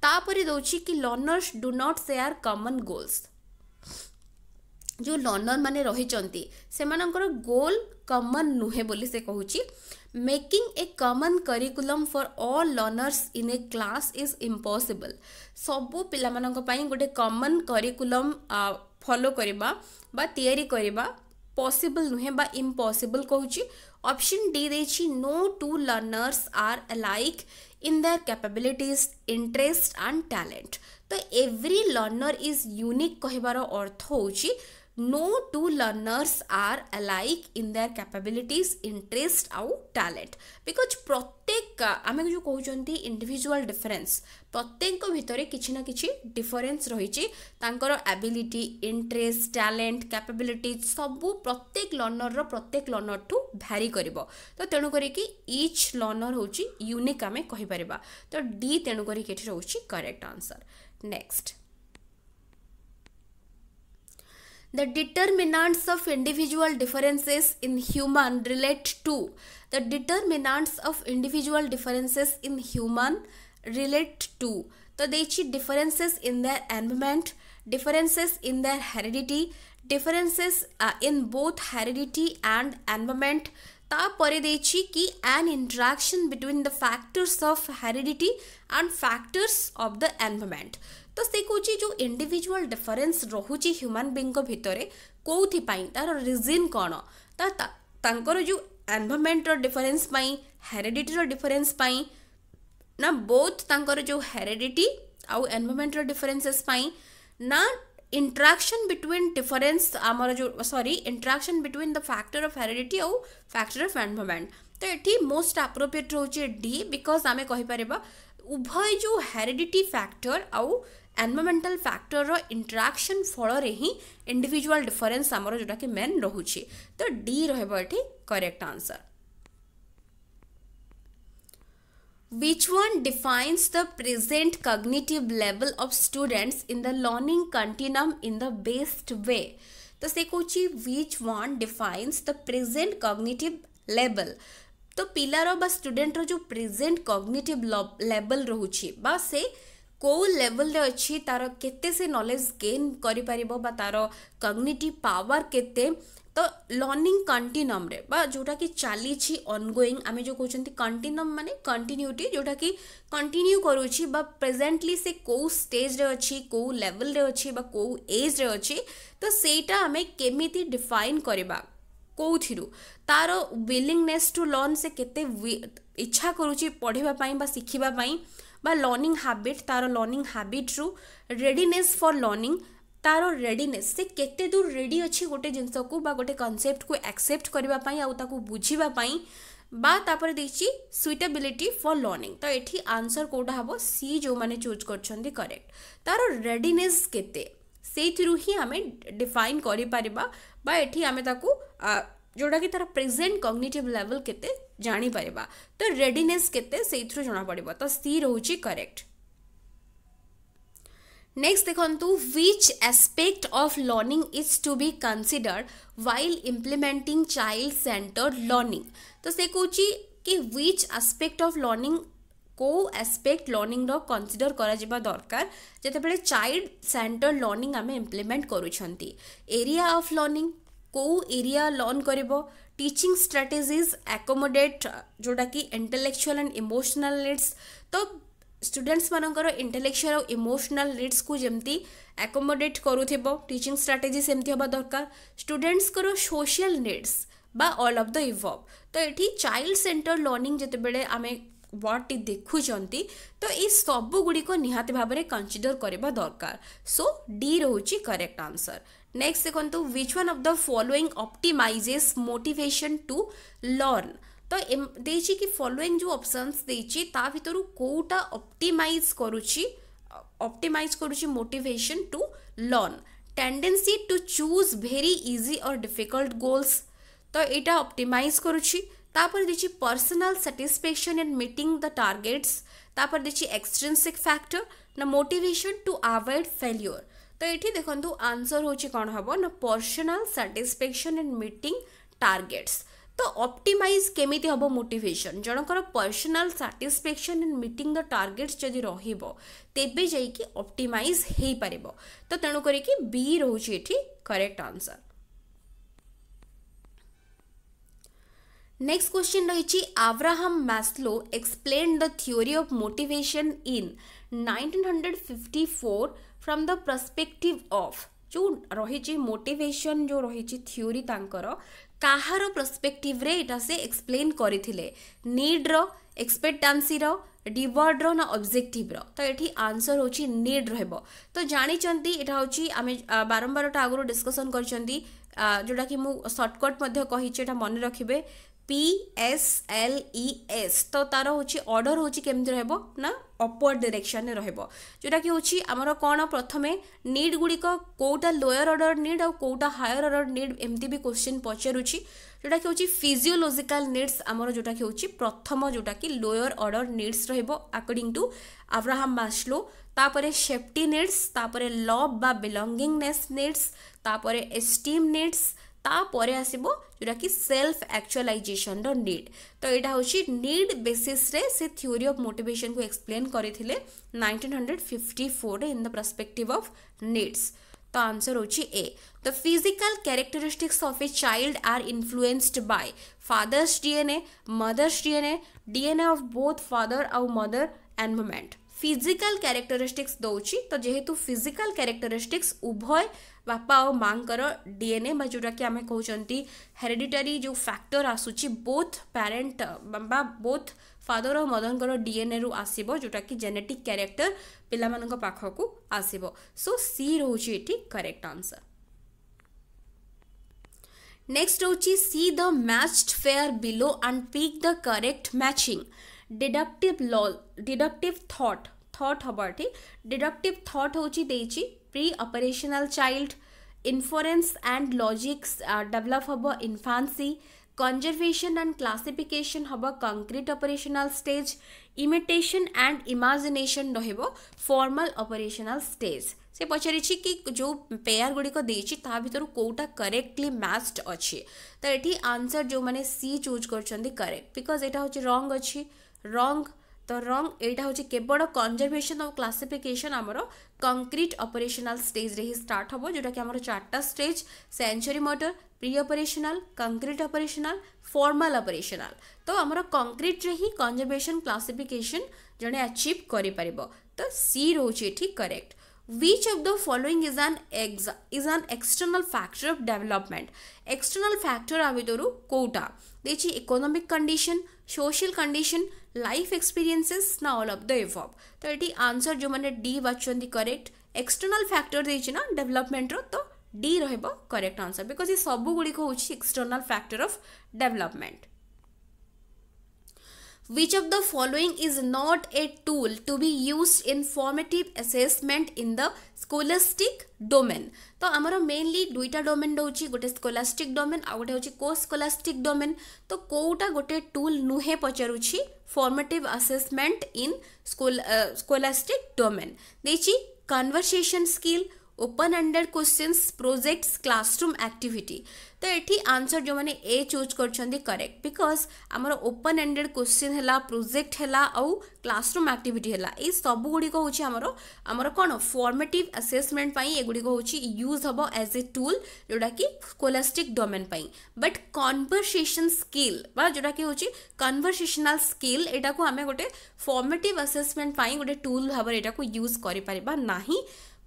तापर दौची कि learners do not share common goals जो लर्नर मैंने रही गोल कमन नुहे बोली से कहि making a common curriculum for all learners in a class is impossible सब पाई गोटे कमन करिकुलम फॉलो करवा या पॉसिबल नुहे बा इम्पॉसिबल कहि ऑप्शन डी दे no two learners are alike in their capabilities interest and talent तो एवरी लर्नर इज यूनिक कहबार अर्थ हो no two learners are alike in their capabilities, interest ଆଉ talent. Because ପ୍ରତ୍ୟେକ ଆମେ ଯେଉଁ କହୁଛନ୍ତି ଇଣ୍ଡିଭିଜୁଆଲ୍ ଡିଫରେନ୍ସ ପ୍ରତ୍ୟେକଙ୍କ ଭିତରେ କିଛି ନା କିଛି ଡିଫରେନ୍ସ ରହିଛି ତାଙ୍କର ଆବିଲିଟି ଇଣ୍ଟରେଷ୍ଟ ଟ୍ୟାଲେଣ୍ଟ କ୍ୟାପାବିଲିଟି ସବୁ ପ୍ରତ୍ୟେକ ଲର୍ଣ୍ଣରର ପ୍ରତ୍ୟେକ ଲର୍ଣ୍ଣରଠୁ ଭ୍ୟାରି କରିବ ତ ତେଣୁ କରିକି ଇଚ୍ ଲର୍ଣ୍ଣର ହେଉଛି ୟୁନିକ୍ ଆମେ କହିପାରିବା ତ ଡି ତେଣୁ କରିକି ଏଠି ରହୁଛି correct answer next The determinants of individual differences in human relate to the determinants of individual differences in human relate to तो they differences in their environment, differences in their heredity, differences uh, in both heredity and environment. তারপরে দেখছি কি an interaction between the factors of heredity and factors of the environment. ତ ସେ କହୁଛି ଯେଉଁ individual difference ରହୁଛି ହ୍ୟୁମାନ ବିଙ୍ଗଙ୍କ ଭିତରେ କେଉଁଥିପାଇଁ ତା'ର ରିଜିନ୍ କ'ଣ ତା ତାଙ୍କର ଯେଉଁ ଏନ୍ଭାରମେଣ୍ଟର ଡିଫରେନ୍ସ ପାଇଁ ହେରିଡିଟିର ଡିଫରେନ୍ସ ପାଇଁ ନା ବୋଥ୍ ତାଙ୍କର ଯେଉଁ ହେରିଡିଟି ଆଉ ଏନ୍ଭାରମେଣ୍ଟର ଡିଫରେନ୍ସେସ୍ ପାଇଁ ନା ଇଣ୍ଟ୍ରାକ୍ସନ୍ ବିଟୱିନ୍ ଡିଫରେନ୍ସ ଆମର ଯେଉଁ sorry interaction between the factor of heredity ଆଉ ଫ୍ୟାକ୍ଟର ଅଫ୍ ଏନ୍ଭାରମେଣ୍ଟ ତ ଏଠି ମୋଷ୍ଟ ଆପ୍ରୋପ୍ରିଏଟ୍ ରହୁଛି ଡି ବିକଜ୍ ଆମେ କହିପାରିବା ଉଭୟ ଯେଉଁ ହେରିଡିଟି ଫ୍ୟାକ୍ଟର ଆଉ एनवायरमेंटल फैक्टर इंट्राक्शन फल इंडिविजुआल डिफरेन्स जो मेन रोचे तो डी रही correct answer which one defines the present cognitive level of students in the learning continuum in the best way तो से कौन which one defines the present cognitive level तो पिलार स्टूडेंट रो प्रेजेंट कग्निट लेवल रोचे से କେଉଁ ଲେଭେଲରେ ଅଛି ତା'ର କେତେ ସେ ନଲେଜ ଗେନ୍ କରିପାରିବ ବା ତା'ର କଗ୍ନିଟିଭ୍ ପାୱାର କେତେ ତ ଲର୍ଣ୍ଣିଂ କଣ୍ଟିନମ୍ରେ ବା ଯେଉଁଟାକି ଚାଲିଛି ଅନଗୋଇଂ ଆମେ ଯେଉଁ କହୁଛନ୍ତି କଣ୍ଟିନମ୍ ମାନେ କଣ୍ଟିନ୍ୟୁଟି ଯେଉଁଟାକି କଣ୍ଟିନ୍ୟୁ କରୁଛି ବା ପ୍ରେଜେଣ୍ଟଲି ସେ କେଉଁ ଷ୍ଟେଜ୍ରେ ଅଛି କେଉଁ ଲେଭେଲରେ ଅଛି ବା କେଉଁ ଏଜ୍ରେ ଅଛି ତ ସେଇଟା ଆମେ କେମିତି ଡିଫାଇନ୍ କରିବା କେଉଁଥିରୁ ତା'ର ୱିଲିଙ୍ଗନେସ୍ ଟୁ ଲର୍ଣ୍ଣ ସେ କେତେ ଇଚ୍ଛା କରୁଛି ପଢ଼ିବା ପାଇଁ ବା ଶିଖିବା ପାଇଁ लर्णिंग हाबिट तार लर्णिंग हाबिट रु रेडने फर लर्णिंग तार रेडने से केते दूर रेडी अच्छी गोटे जिनस को गोटे कनसेप्ट को एक्सेप्ट करने बुझापी बातर देखिए सुइटेबिलिटी फॉर लर्णिंग तो ये आंसर कौटा हम सी जो मैंने चूज करते करेक्ट तार रेडने के आम डिफाइन करें ये आम जोटा कि तार प्रेजेन्ट कग्निटिव लेवल केते जानी तो रेडीनेस के सेइथरु जणा तो सी रहउची करेक्ट नेक्स्ट देखंतु which aspect of learning is to be considered while implementing child centred learning तो से कहउची कि व्हिच एस्पेक्ट ऑफ लर्निंग को एस्पेक्ट लर्निंग रो कंसीडर करा जिबा दरकार जेते बेले चाइल्ड सेंटर्ड लर्निंग आमे इंप्लीमेंट करूछंती एरिया ऑफ लर्निंग କେଉଁ ଏରିଆ ଲର୍ଣ୍ଣ କରିବ ଟିଚିଂ ଷ୍ଟ୍ରାଟେଜିଜ୍ ଆକୋମୋଡେଟ୍ ଯେଉଁଟାକି ଇଣ୍ଟେଲେକ୍ଚୁଆଲ୍ ଆଣ୍ଡ ଇମୋସନାଲ୍ ନିଡ଼୍ସ ତ ଷ୍ଟୁଡେଣ୍ଟମାନଙ୍କର ଇଣ୍ଟେଲେକ୍ଚୁଆଲ୍ ଆଉ ଇମୋସନାଲ୍ ନିଡ଼୍ସକୁ ଯେମିତି ଆକୋମୋଡେଟ୍ କରୁଥିବ ଟିଚିଂ ଷ୍ଟ୍ରାଟେଜି ସେମିତି ହେବା ଦରକାର ଷ୍ଟୁଡେଣ୍ଟସ୍ଙ୍କର ସୋସିଆଲ୍ ନିଡ଼୍ସ বা অল অফ দ ইভভ তো এটি চাইল্ড সেন্টর লর্নিং যেতবে আমি ওয়ার্ডটি দেখুছেন্তি তো এই সবুগুড়ি নিহতি ভাবে কনসিডর করা দরকার সো ডি রয়েছে করেক্ট আনসর नेक्स्ट देखो which one of the following optimizes motivation to learn तो देखिए कि फलोईंग जो अपसनस देर कौटा अप्टिमाइज करप्टिमाइज करोटेसन to learn tendency to choose very easy और डिफिकल्ट गोल्स तो यहाँ अप्टिमाइज करापर देखिए personal satisfaction and meeting the targets देखिए एक्सट्रेनसिक फैक्टर ना मोटेसन टू आवयड फेल्योर ତ ଏଠି ଦେଖନ୍ତୁ ଆନ୍ସର ହେଉଛି କ'ଣ ହେବ ନା personal satisfaction and meeting targets ତ ଅପ୍ଟିମାଇଜ୍ କେମିତି ହେବ ମୋଟିଭେସନ୍ ଜଣଙ୍କର personal satisfaction and meeting the targets ଯଦି ରହିବ ତେବେ ଯାଇକି ଅପ୍ଟିମାଇଜ୍ ହେଇପାରିବ ତ ତେଣୁ କରିକି ବି ରହୁଛି ଏଠି କରେକ୍ଟ ଆନ୍ସର ନେକ୍ସଟ କ୍ୱେଶ୍ଚିନ୍ ରହିଛି Abraham Maslow explain the theory of motivation in nineteen hundred fifty four from the perspective of ଯେଉଁ ରହିଛି ମୋଟିଭେସନ୍ ଯେଉଁ ରହିଛି ଥିଓରି ତାଙ୍କର କାହାର ପ୍ରସ୍ପେକ୍ଟିଭ୍ରେ ଏଇଟା ସେ ଏକ୍ସପ୍ଲେନ୍ କରିଥିଲେ ନିଡ଼୍ର ଏକ୍ସପେକ୍ଟାନ୍ସିର ଡିବର୍ଡ଼ର ନା ଅବଜେକ୍ଟିଭ୍ର ତ ଏଠି ଆନ୍ସର୍ ହେଉଛି ନିଡ଼୍ ରହିବ ତ ଜାଣିଛନ୍ତି ଏଇଟା ହେଉଛି ଆମେ ବାରମ୍ବାରଟା ଆଗରୁ ଡିସ୍କସନ୍ କରିଛନ୍ତି ଯେଉଁଟାକି ମୁଁ ସର୍ଟକଟ୍ ମଧ୍ୟ କହିଛି ଏଇଟା ମନେ ରଖିବେ পিএসএলইএস তো তার হচ্ছে অর্ডর হচ্ছে কেমতি রহব না অপওয়ার্ড ডিরেকশন রহব যেটা কি হচ্ছে আমার কোণ প্রথমে নিড গুড়ি কোটা লোয়ার অর্ডর নিড আর কোটা হায়ার অর্ডর নিড এমতি বি কোশ্চিন পচারুছি যেটা কি হচ্ছে ফিজিওলোজিকাল নিডস আমার যেটা কি হচ্ছে প্রথম যেটা কি লোয়ার অর্ডর নিডস রহব আকর্ডিং টু আব্রাহাম মাসলো তাপরে সেফটি নিডস তাপরে লভ বা বিলঙ্গিংনেস নিডস তাপরে এস্টিম নিডস तापर आसब जोटा कि सेल्फ एक्चुअलाइजेशन रीड तो यहाँ हूँ नीड बेसीस्रे से थ्योरी ऑफ मोटिवेशन को एक्सप्लेन करते nineteen hundred fifty four in the perspective of needs तो आंसर हूँ A the physical characteristics of a child are influenced by father's DNA mother's DNA DNA of both father आउ mother environment physical characteristics दौर तो जेहेतु physical क्यारेक्टरीस्टिक्स उभय बापा और माँ डीएनए बा जोटा कि आम कहते हेरिडिटरी जो फैक्टर आसूची बोथ पेरेन्ट बा बोथ फादर और मदर डीएनए रु आस जोटा कि जेनेटिक क्यारेक्टर पाक को आसब सो सी रोच करेक्ट आंसर नेक्स्ट रोच see the matched pair below and pick the correct matching deductive law deductive thought thought हबार ठीक डिडक्टिव थॉट होची देची pre operational child inference and logics develop हम इनफासी कंजर्वेशन एंड क्लासीफिकेसन हम concrete operational stage imitation and इमाजनेसन रमाल operational stage से पचार कि जो पेयर गुड़िका भितर कौटा करेक्टली मैच्ड अच्छे तो ये आंसर जो मैंने सी चूज करेक्ट बिकज ये रंग अच्छी रंग तो रंग यहाँ हूँ केवल कंजर्वेशन और क्लासीफिकेसन आमर কংক্রিট অপরেশনাল স্টেজে হি স্টার্ট হব যেটাকি আমার চারটা stage sensory motor pre operational concrete operational formal operational তো আমার কংক্রিট্রে হি কনজরভেশন ক্লাসিফিকেসন জনে আচিভ করে পারিব তো সি রয়েছে এটি correct which of the following is an ex is an external factor of development external factor આ વિદોરુ કોટા દેચી economic condition social condition life experiences ना ऑल अफ द एवब तो ये आंसर जो मैंने डी बाचुंट करेक्ट एक्सटर्नाल फैक्टर देना डेभलपमेंटर तो डी रेक्ट आंसर बिकज ये सब गुड़िक हूँ external factor of development which of the following is not a tool to be use in formative assessment in the scholastic domain ତ ଆମର ମେନଲି ଦୁଇଟା ଡୋମେନ୍ ରହୁଛି ଗୋଟେ ସ୍କୋଲାଷ୍ଟିକ୍ ଡୋମେନ୍ ଆଉ ଗୋଟେ ହେଉଛି କୋ ସ୍କୋଲାଷ୍ଟିକ୍ ଡୋମେନ୍ ତ କେଉଁଟା ଗୋଟେ ଟୁଲ୍ ନୁହେଁ ପଚାରୁଛି formative assessment in scholastic domain ଦେଇଛି conversation skill open ended questions projects classroom activity तो ये आंसर जो मैंने ए चूज कर करेक्ट बिकज आम ओपन एंडेड क्वेश्चन है प्रोजेक्ट है क्लासरूम आक्टिविटी है ये सब गुड़िक हूँ आमर आमर कौन असेसमेंट आसेसमेंट एगुड़िक हूँ यूज हम एज ए टूल जोटा कि scholastic domain but conversation skill जोटा कि हूँ कनभरसेसनाल स्किल को आम गोटे फर्मेटिव आसेसमेंट गोटे टूल भाव यूज करना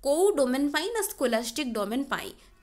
कौ डोमेन ना स्कोलास्टिक डोमेन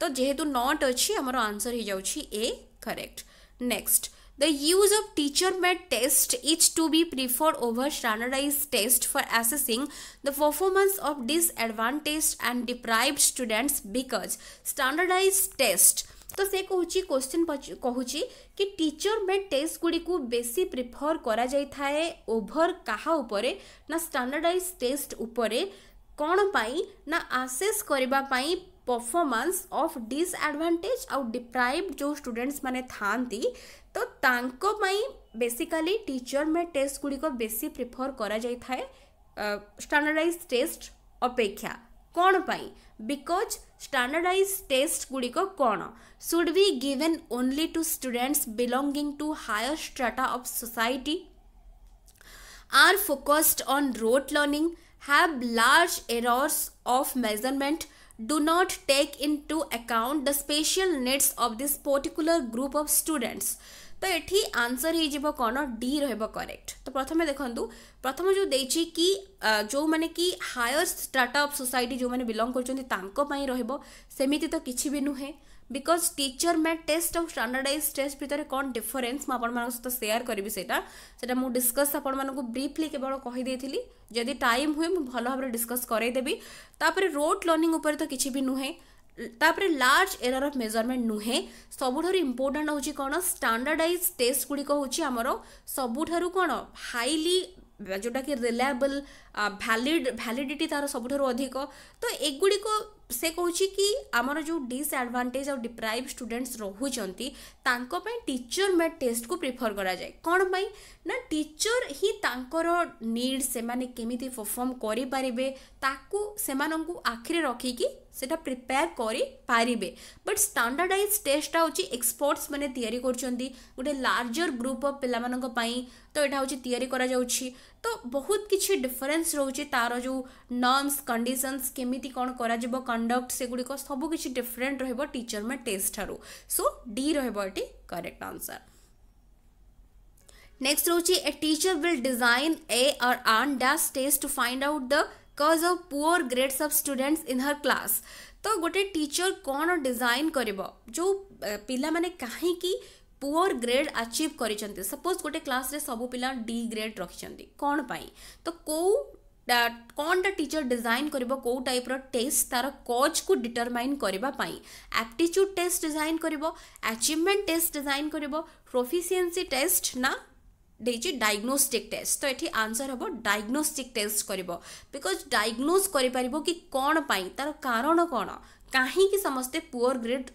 तो जेहेतु नट अच्छी आमर आंसर हो जाए correct next the use of teacher made test is to be preferred over standardize test for assessing the performance of disadvantage and deprive students because standardize test तो से कहि क्वेश्चन कहूँ कि टीचर मेड टेस्ट गुड़ी बेसी prefer कराए over का स्टाणर्डाइज test उपरूर कौन पाई ना आसेस करने परफॉर्मेंस ऑफ डिसएडवांटेज आउ डिप्राइव जो स्टूडेंट्स माने था तो बेसिकली टीचर में टेस्ट गुड़िक बेस प्रिफर कराए स्टाणार्डाइज टेस्ट अपेक्षा कौन पाई बिकज स्टाणार्डाइज टेस्ट गुड़िक कौन should be given only to students belonging to higher strata of society are focused on rote learning have large errors of measurement do not take into account the special needs of this particular group of students तो ये answer हो कौन D correct तो प्रथम देखु प्रथम जो दे कि जो मैंने कि हायर स्टार्टअप सोसाइटी जो मैंने बिलंग करमि तो किसी भी नुहे ବିକଜ୍ ଟିଚର୍ ମ୍ୟାଟ୍ ଟେଷ୍ଟ ଆଉ ଷ୍ଟାଣ୍ଡାର୍ଡ଼ାଇଜ୍ ଟେଷ୍ଟ ଭିତରେ କ'ଣ ଡିଫରେନ୍ସ ମୁଁ ଆପଣମାନଙ୍କ ସହିତ ସେୟାର କରିବି ସେଇଟା ସେଇଟା ମୁଁ ଡିସ୍କସ୍ ଆପଣମାନଙ୍କୁ ବ୍ରିଫ୍ଲି କେବଳ କହିଦେଇଥିଲି ଯଦି ଟାଇମ୍ ହୁଏ ମୁଁ ଭଲ ଭାବରେ ଡିସ୍କସ୍ କରେଇଦେବି ତାପରେ ରୋଟ୍ ଲର୍ଣ୍ଣିଂ ଉପରେ ତ କିଛି ବି ନୁହେଁ ତାପରେ ଲାର୍ଜ ଏରାର ଅଫ୍ ମେଜରମେଣ୍ଟ ନୁହେଁ ସବୁଠାରୁ ଇମ୍ପୋର୍ଟାଣ୍ଟ ହେଉଛି କ'ଣ ଷ୍ଟାଣ୍ଡାର୍ଡ଼ାଇଜ୍ ଟେଷ୍ଟ ଗୁଡ଼ିକ ହେଉଛି ଆମର ସବୁଠାରୁ କ'ଣ ହାଇଲି ଯେଉଁଟାକି ରିଲାଏବଲ୍ ଭ୍ୟାଲିଡ଼ ଭ୍ୟାଲିଡ଼ିଟି ତା'ର ସବୁଠାରୁ ଅଧିକ ତ ଏଗୁଡ଼ିକ ସେ କହୁଛି କି ଆମର ଯେଉଁ ଡିସ୍ଆଡ଼ଭାଣ୍ଟେଜ୍ ଆଉ ଡିପ୍ରାଇଭ୍ ଷ୍ଟୁଡେଣ୍ଟସ୍ ରହୁଛନ୍ତି ତାଙ୍କ ପାଇଁ ଟିଚର ମେଡ୍ ଟେଷ୍ଟକୁ ପ୍ରିଫର୍ କରାଯାଏ କ'ଣ ପାଇଁ ନା ଟିଚର ହିଁ ତାଙ୍କର ନିଡ଼୍ ସେମାନେ କେମିତି ପରଫର୍ମ କରିପାରିବେ ତାକୁ ସେମାନଙ୍କୁ ଆଖିରେ ରଖିକି সেটা প্রিপেয়ার করিপারিবে বট স্টাণ্ডার্ডাইজ টেস্টটা হচ্ছে এক্সপর্টস মানে তৈরি করছেন গোটে লার্জর গ্রুপ অফ পিলামানঙ্কাই তো এটা হচ্ছে তৈরি করা যাচ্ছে তো বহুত কিছু ডিফরেন্স রয়েছে তার যে নর্মস কন্ডিশনস কেমিতি কোণ করা যাব কন্ডক্ট সেগুড়ি সবু কিছু ডিফরেন্ট রহব টিচর মে টেস্ট ঠারু সো ডি রহব এটি করেক্ট আনসার नेक्स्ट रोचे a teacher will design a or an dash test to find out the because of poor grades of students in her class ତ ଗୋଟେ teacher କ'ଣ design କରିବ ଯେଉଁ ପିଲାମାନେ କାହିଁକି ପୁଅର୍ ଗ୍ରେଡ୍ ଆଚିଭ୍ କରିଛନ୍ତି ସପୋଜ୍ ଗୋଟେ କ୍ଲାସ୍ରେ ସବୁ ପିଲା ଡି ଗ୍ରେଡ୍ ରଖିଛନ୍ତି କ'ଣ ପାଇଁ ତ କେଉଁ କ'ଣଟା ଟିଚର୍ ଡିଜାଇନ୍ କରିବ କେଉଁ ଟାଇପ୍ର ଟେଷ୍ଟ ତା'ର କୋଚ୍କୁ ଡିଟରମାଇନ୍ କରିବା ପାଇଁ ଆପ୍ଟିଚ୍ୟୁଡ଼୍ ଟେଷ୍ଟ ଡିଜାଇନ୍ କରିବ ଆଚିଭମେଣ୍ଟ ଟେଷ୍ଟ ଡିଜାଇନ୍ କରିବ ପ୍ରୋଫିସିଏନ୍ସି ଟେଷ୍ଟ ନା ଦେଇଛି ଡାଇଗ୍ନୋଷ୍ଟିକ୍ ଟେଷ୍ଟ ତ ଏଠି ଆନ୍ସର୍ ହେବ ଡାଇଗ୍ନୋଷ୍ଟିକ୍ ଟେଷ୍ଟ କରିବ ବିକଜ୍ ଡାଇଗ୍ନୋଜ୍ କରିପାରିବ କି କ'ଣ ପାଇଁ ତା'ର କାରଣ କ'ଣ କାହିଁକି ସମସ୍ତେ ପୁଅର୍ ଗ୍ରେଡ଼୍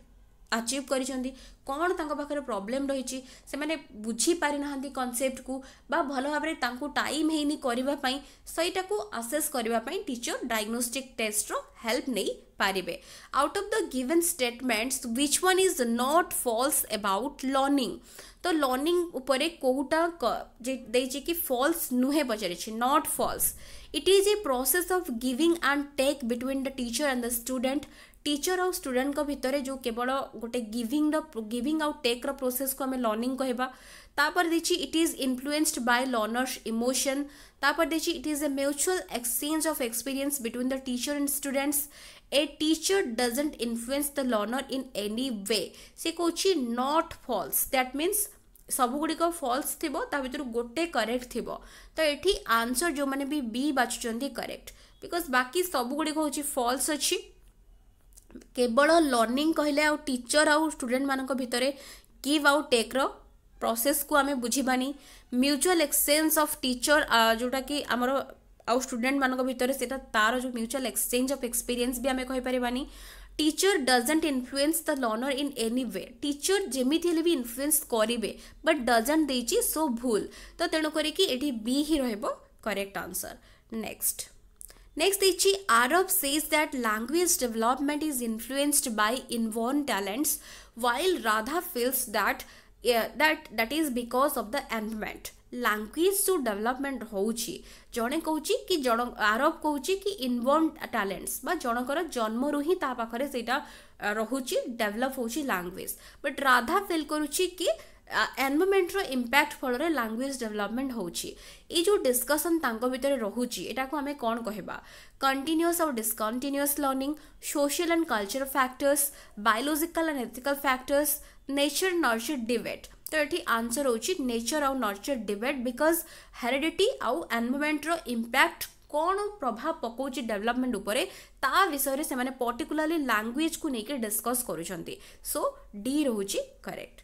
ଆଚିଭ୍ କରିଛନ୍ତି କ'ଣ ତାଙ୍କ ପାଖରେ ପ୍ରୋବ୍ଲେମ୍ ରହିଛି ସେମାନେ ବୁଝିପାରିନାହାନ୍ତି କନସେପ୍ଟକୁ ବା ଭଲ ଭାବରେ ତାଙ୍କୁ ଟାଇମ୍ ହେଇନି କରିବା ପାଇଁ ସେଇଟାକୁ ଆସେସ୍ କରିବା ପାଇଁ ଟିଚର୍ ଡାଇଗ୍ନୋଷ୍ଟିକ୍ ଟେଷ୍ଟର ହେଲ୍ପ ନେଇ पारे out of the given statements which one is not false about learning तो लर्निंग उपरे कोटा देछि कि फॉल्स नुहे पचार not false it is a process of giving and take between the teacher and the student teacher आउ student को भितर जो केवल गोटे गिविंग द गिविंग आउ टेक रो प्रोसेस को हमें लर्निंग कहबा तापर देछि it is influenced by learners emotion तापर देछि it is a mutual exchange of experience between the teacher and students A teacher doesn't influence the learner in any way. ସେ କହୁଛି not false. That means ସବୁଗୁଡ଼ିକ false ଥିବ ତା ଭିତରୁ ଗୋଟେ correct ଥିବ ତ ଏଠି ଆନ୍ସର୍ ଯେଉଁମାନେ ବି ବି ବାଛୁଛନ୍ତି କରେକ୍ଟ ବିକଜ୍ ବାକି ସବୁଗୁଡ଼ିକ ହେଉଛି ଫଲ୍ସ ଅଛି କେବଳ ଲର୍ଣ୍ଣିଂ କହିଲେ ଆଉ ଟିଚର୍ ଆଉ ଷ୍ଟୁଡେଣ୍ଟମାନଙ୍କ ଭିତରେ ଗିଭ୍ ଆଉ ଟେକ୍ର ପ୍ରୋସେସ୍କୁ ଆମେ ବୁଝିବାନି ମ୍ୟୁଚୁଆଲ୍ ଏକ୍ସଚେଞ୍ଜ ଅଫ୍ ଟିଚର୍ ଯେଉଁଟାକି ଆମର आउ स्टूडेंट मानक भितर से तार जो म्यूचुअल एक्सचेंज अफ एक्सपीरियंस भी आम कहीपरबानी teacher doesn't influence the learner in any way teacher जमी भी इनफ्लुएंस करेंगे बट डजेंट दे सो भूल तो तेणुक ये बी ही रेक्ट आंसर नेक्स्ट नेक्स्ट देखिए Arav says that language development is influenced by inborn talents while Radha feels that that that is because of the environment language ଯେଉଁ ଡେଭଲପମେଣ୍ଟ ହେଉଛି ଜଣେ କହୁଛି କି ଜଣ ଆରବ କହୁଛି କି ଇନବର୍ଣ୍ଣ ଟ୍ୟାଲେଣ୍ଟସ୍ ବା ଜଣଙ୍କର ଜନ୍ମରୁ ହିଁ ତା ପାଖରେ ସେଇଟା ରହୁଛି ଡେଭଲପ୍ ହେଉଛି ଲାଙ୍ଗୁଏଜ୍ ବଟ୍ ରାଧା ଫିଲ୍ କରୁଛି କି ଏନ୍ଭାରମେଣ୍ଟର ଇମ୍ପ୍ୟାକ୍ଟ ଫଳରେ ଲାଙ୍ଗୁଏଜ୍ ଡେଭଲପମେଣ୍ଟ ହେଉଛି ଏଇ ଯେଉଁ ଡିସ୍କସନ୍ ତାଙ୍କ ଭିତରେ ରହୁଛି ଏଟାକୁ ଆମେ କ'ଣ କହିବା କଣ୍ଟିନ୍ୟୁଅସ୍ ଆଉ discontinuous learning social and culture factors biological and ethical factors nature nurture debate तो ये आंसर नेचर आउ नर्चर डिबेट बिकज हेरीडिटी आउ एनमेंट इम्पैक्ट कौन प्रभाव पकोच डेवलपमेंट उपर ता विषय से मैंने पर्टिकुलाली लांगुएज को लेकर डिस्कस कर सो डी रोच करेक्ट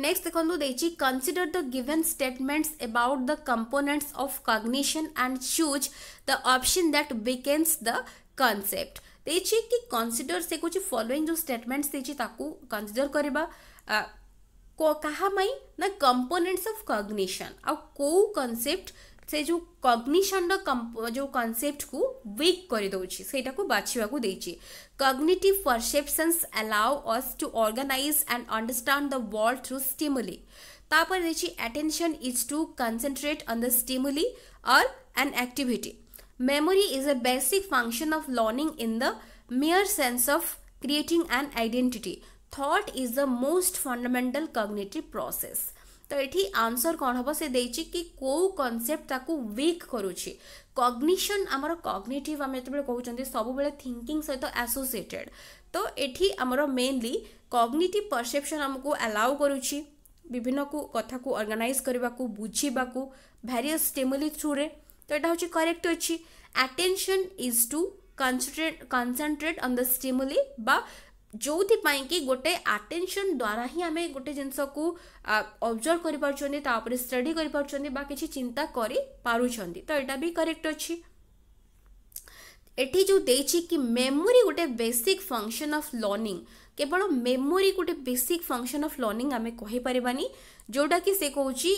नेक्स्ट देखो देखिए consider the given statements about the components of cognition and choose the option that weakens the concept देखिए कि कनसीडर से कौन फलोईंग जो स्टेटमेंट्स कनसीडर करवा कहीं ना कंपोनेंट्स अफ कग्निशन आउ कौ कनसेप्ट से जो कग्निशन जो कनसेप्ट को विक् करदेटा को बाछवा को cognitive perceptions allow us to organize and understand the world through stimuli तापर देखिए attention is to concentrate on the stimuli or an activity Memory is a basic function of learning in the mere sense of creating an identity. Thought is the most fundamental cognitive process. तो ये answer कौन हम से दे कि कौ concept weak करुच्ची cognition आमर कग्नेटिव आम जो कौन सब थिंकिंग सहित आसोसीएटेड तो ये आमर मेनली कग्निटिव परसेप्शन आमको अलाउ करुच्ची विभिन्न कथा को अर्गानाइज करने को बुझा भैरियस स्टेमुली थ्रुरे তো এটা হচ্ছে করেক্ট ଅଛି attention is to concentrate concentrate on the stimuli বা ଯେଉଁଥିପାଇଁ କି ଗୋଟେ ଆଟେନସନ୍ ଦ୍ୱାରା ହିଁ ଆମେ ଗୋଟେ ଜିନିଷକୁ ଅବଜର୍ଭ କରିପାରୁଛନ୍ତି ତା ଉପରେ ଷ୍ଟଡି କରିପାରୁଛନ୍ତି ବା କିଛି ଚିନ୍ତା କରିପାରୁଛନ୍ତି ତ ଏଇଟା ବି କରେକ୍ଟ ଅଛି ଏଠି ଯେଉଁ ଦେଇଛି କି ମେମୋରି ଗୋଟେ ବେସିକ୍ ଫଙ୍କସନ୍ ଅଫ୍ ଲର୍ଣ୍ଣିଂ କେବଳ ମେମୋରି ଗୋଟେ ବେସିକ୍ ଫଙ୍କସନ୍ ଅଫ୍ ଲର୍ଣ୍ଣିଂ ଆମେ କହିପାରିବାନି ଯେଉଁଟାକି ସେ କହୁଛି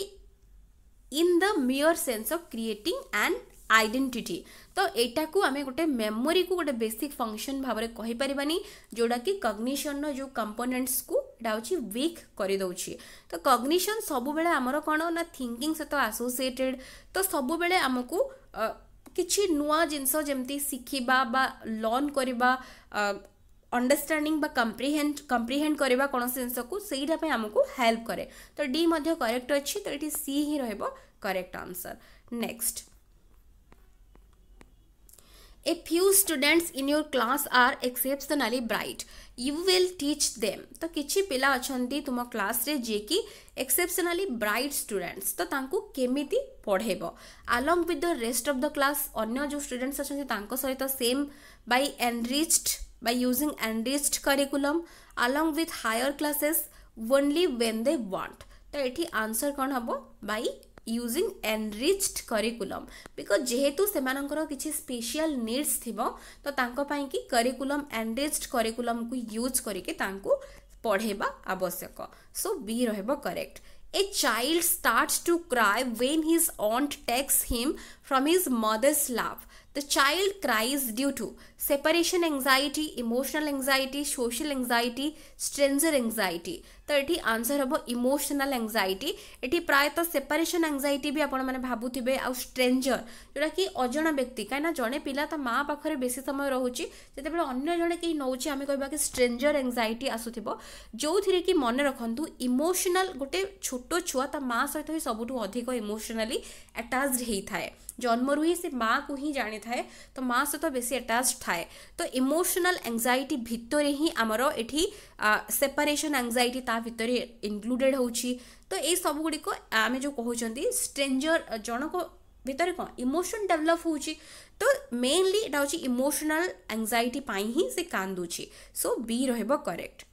in the mere sense of creating an identity তো ଏଇଟାକୁ ଆମେ ଗୋଟେ ମେମୋରିକୁ ଗୋଟେ ବେସିକ୍ ଫଙ୍କସନ୍ ଭାବରେ କହିପାରିବାନି ଯେଉଁଟାକି କଗ୍ନିସନ୍ର ଯେଉଁ କମ୍ପୋନେଣ୍ଟସ୍କୁ ଏଇଟା ହେଉଛି ୱିକ୍ କରିଦେଉଛି ତ କଗ୍ନିସନ୍ ସବୁବେଳେ ଆମର କ'ଣ ନା ଥିଙ୍କିଂ ସହିତ ଆସୋସିଏଟେଡ଼୍ ତ ସବୁବେଳେ ଆମକୁ କିଛି ନୂଆ ଜିନିଷ ଯେମିତି ଶିଖିବା ବା ଲର୍ଣ୍ଣ କରିବା अंडरस्टाडिंग कंप्रिहेड कंप्रिहेड कर हेल्प करे तो डी करेक्ट अच्छे तो ये सी ही correct answer next a few students in your class are exceptionally bright you will teach them तो किसी पिला अच्छा तुम क्लास रे जी की एक्सेपसनाली ब्राइट स्टूडेंट्स तो केमी पढ़ेब along with the rest of the class अन्य जो स्टूडेंट्स अच्छा सहित same by enriched by using enriched curriculum along with higher classes only when they want तो ये आंसर कौन हम by using enriched curriculum because जेहेतु से किसी स्पेशल निड्स थी तो कि करिकुलम एनरीच्ड करिकुलम को यूज करके पढ़ेबा आवश्यक so B correct a child start to cry when his aunt takes him from his mother's lap The child cries due to separation anxiety, emotional anxiety, social anxiety, stranger anxiety. ତ ଏଠି answer ହେବ emotional anxiety ଏଠି ପ୍ରାୟତଃ separation anxiety ବି ଆପଣମାନେ ଭାବୁଥିବେ ଆଉ stranger ଯେଉଁଟାକି ଅଜଣା ବ୍ୟକ୍ତି କାହିଁକିନା ଜଣେ ପିଲା ତା ମା ପାଖରେ ବେଶୀ ସମୟ ରହୁଛି ଯେତେବେଳେ ଅନ୍ୟ ଜଣେ କେହି ନେଉଛି ଆମେ କହିବା କି ଷ୍ଟ୍ରେଞ୍ଜର୍ ଆଙ୍ଗ୍ଜାଇଟି ଆସୁଥିବ ଯେଉଁଥିରେ କି ମନେ ରଖନ୍ତୁ ଇମୋସନାଲ୍ ଗୋଟେ ଛୋଟ ଛୁଆ ତା ମା ସହିତ ହିଁ ସବୁଠୁ ଅଧିକ ଇମୋସନାଲି ଆଟାଚ୍ଡ ହେଇଥାଏ जन्मरु ही से माँ को ही जाणी थाए तो माँ सहित तो बेस अटाच थाए तो इमोशनाल एंगजाइटी भितर ही आमर एटी सेपरेशन एंगजाइटी ता भितर इनक्लूडेड हो तो ये सब गुड़िक आम जो कहते हैं स्ट्रेंजर जनक भितर कौन इमोशन डेवलप हो तो मेनली हूँ इमोशनाल एंगजाइटी ही से कांदू so B correct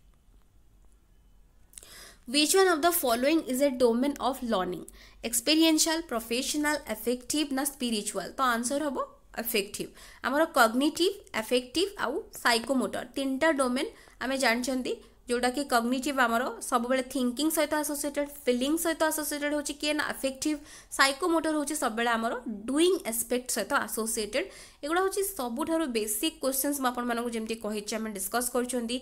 which one of the following is a domain of learning experiential professional affective ना स्पिरिचुआल तो आंसर हम एफेक्टिव आमर कग्निटिव एफेक्टिव आउ सोमोटर तीन टा डोमेन आम जानते जोटा कि कग्निटिव आम सब थिंकिंग सहित आसोसीएटेड फिलिंग सहित आसोसीएटेड हूँ किए ना अफेक्टिव सैकोमोटर होची सब बेले आमर एस्पेक्ट सहित आसोसीएटेड एगुड़ा होची सबुठारु बेसिक क्वेश्चन मुझे आपण कही जेमती डिस्कस कर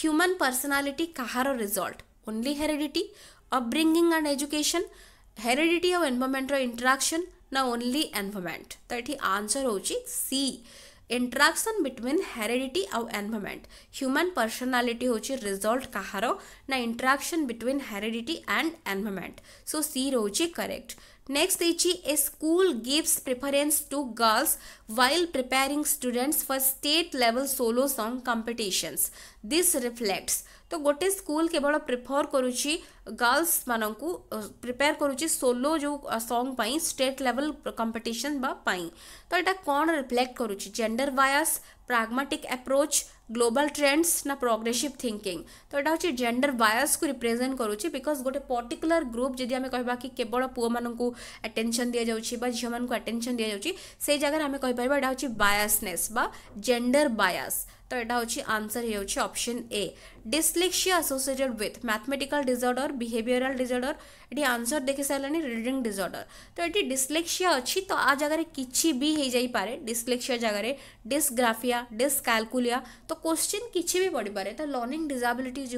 ह्यूमन पर्सनालीटी कहार result only heredity upbringing and education heredity ଆଉ ଏନଭାରମେଣ୍ଟର ଇଣ୍ଟରାକ୍ସନ୍ ନା ଓନ୍ଲି ଏନଭାରମେଣ୍ଟ ତ ଏଠି ଆନ୍ସର୍ ହେଉଛି ସି ଇଣ୍ଟରାକ୍ସନ୍ ବିଟୱିନ୍ ହେରିଡିଟି ଆଉ ଏନଭାରମେଣ୍ଟ ହ୍ୟୁମାନ୍ ପର୍ସନାଲିଟି ହେଉଛି ରିଜଲ୍ଟ କାହାର ନା interaction between heredity and environment so C ରହୁଛି କରେକ୍ଟ नेक्स्ट देखिए a school gives preference to girls while preparing students for state level solo song competition this reflects तो गोटे school केवल prefer कर girls मानक प्रिपेयर करुच्ची सोलो जो song पाई स्टेट लेवल कंपटीशन कंपिटन तो यहाँ कौन रिफ्लेक्ट कर gender bias pragmatic approach global trends ना प्रोग्रेसीव थिंकिंग तो यहाँ हूँ जेंडर बायस को रिप्रेजेंट करुच्च बिकज गोटे पर्टिकुलर ग्रुप जी आम कह केवल पुओ मानक आटेनसन दि जाऊँगी झील मटेनसन दि जाऊँगी से जगह आम कहपर यहाँ हूँ बायासने जेंडर बायास तो यहाँ हूँ answer option A dyslexia associated with mathematical disorder behavioural disorder ये आंसर देखी सारे रिडिंग डिजर्डर तो ये डिस्लेक्सिया अच्छी तो आ जगह किसी भी हो जापे डिस्लेक्सिया जगार डिस्ग्राफिया डिस्कालकुलिया तो क्वेश्चन किसी भी पड़पे तो लर्णिंग डिजाबिलिटीज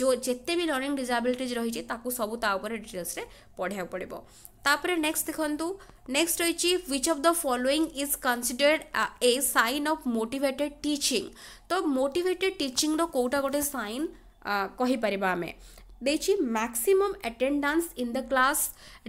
जो जिते भी लर्णिंग डिजाबिलिटीज रही सबू ता डिटेल्स पढ़ाया पड़ो ତାପରେ ନେକ୍ସଟ ଦେଖନ୍ତୁ ନେକ୍ସଟ ରହିଛି which of the following is considered a sign of motivated teaching ତ ମୋଟିଭେଟେଡ୍ ଟିଚିଂର କେଉଁଟା ଗୋଟେ ସାଇନ୍ କହିପାରିବା ଆମେ ଦେଇଛି maximum attendance in the class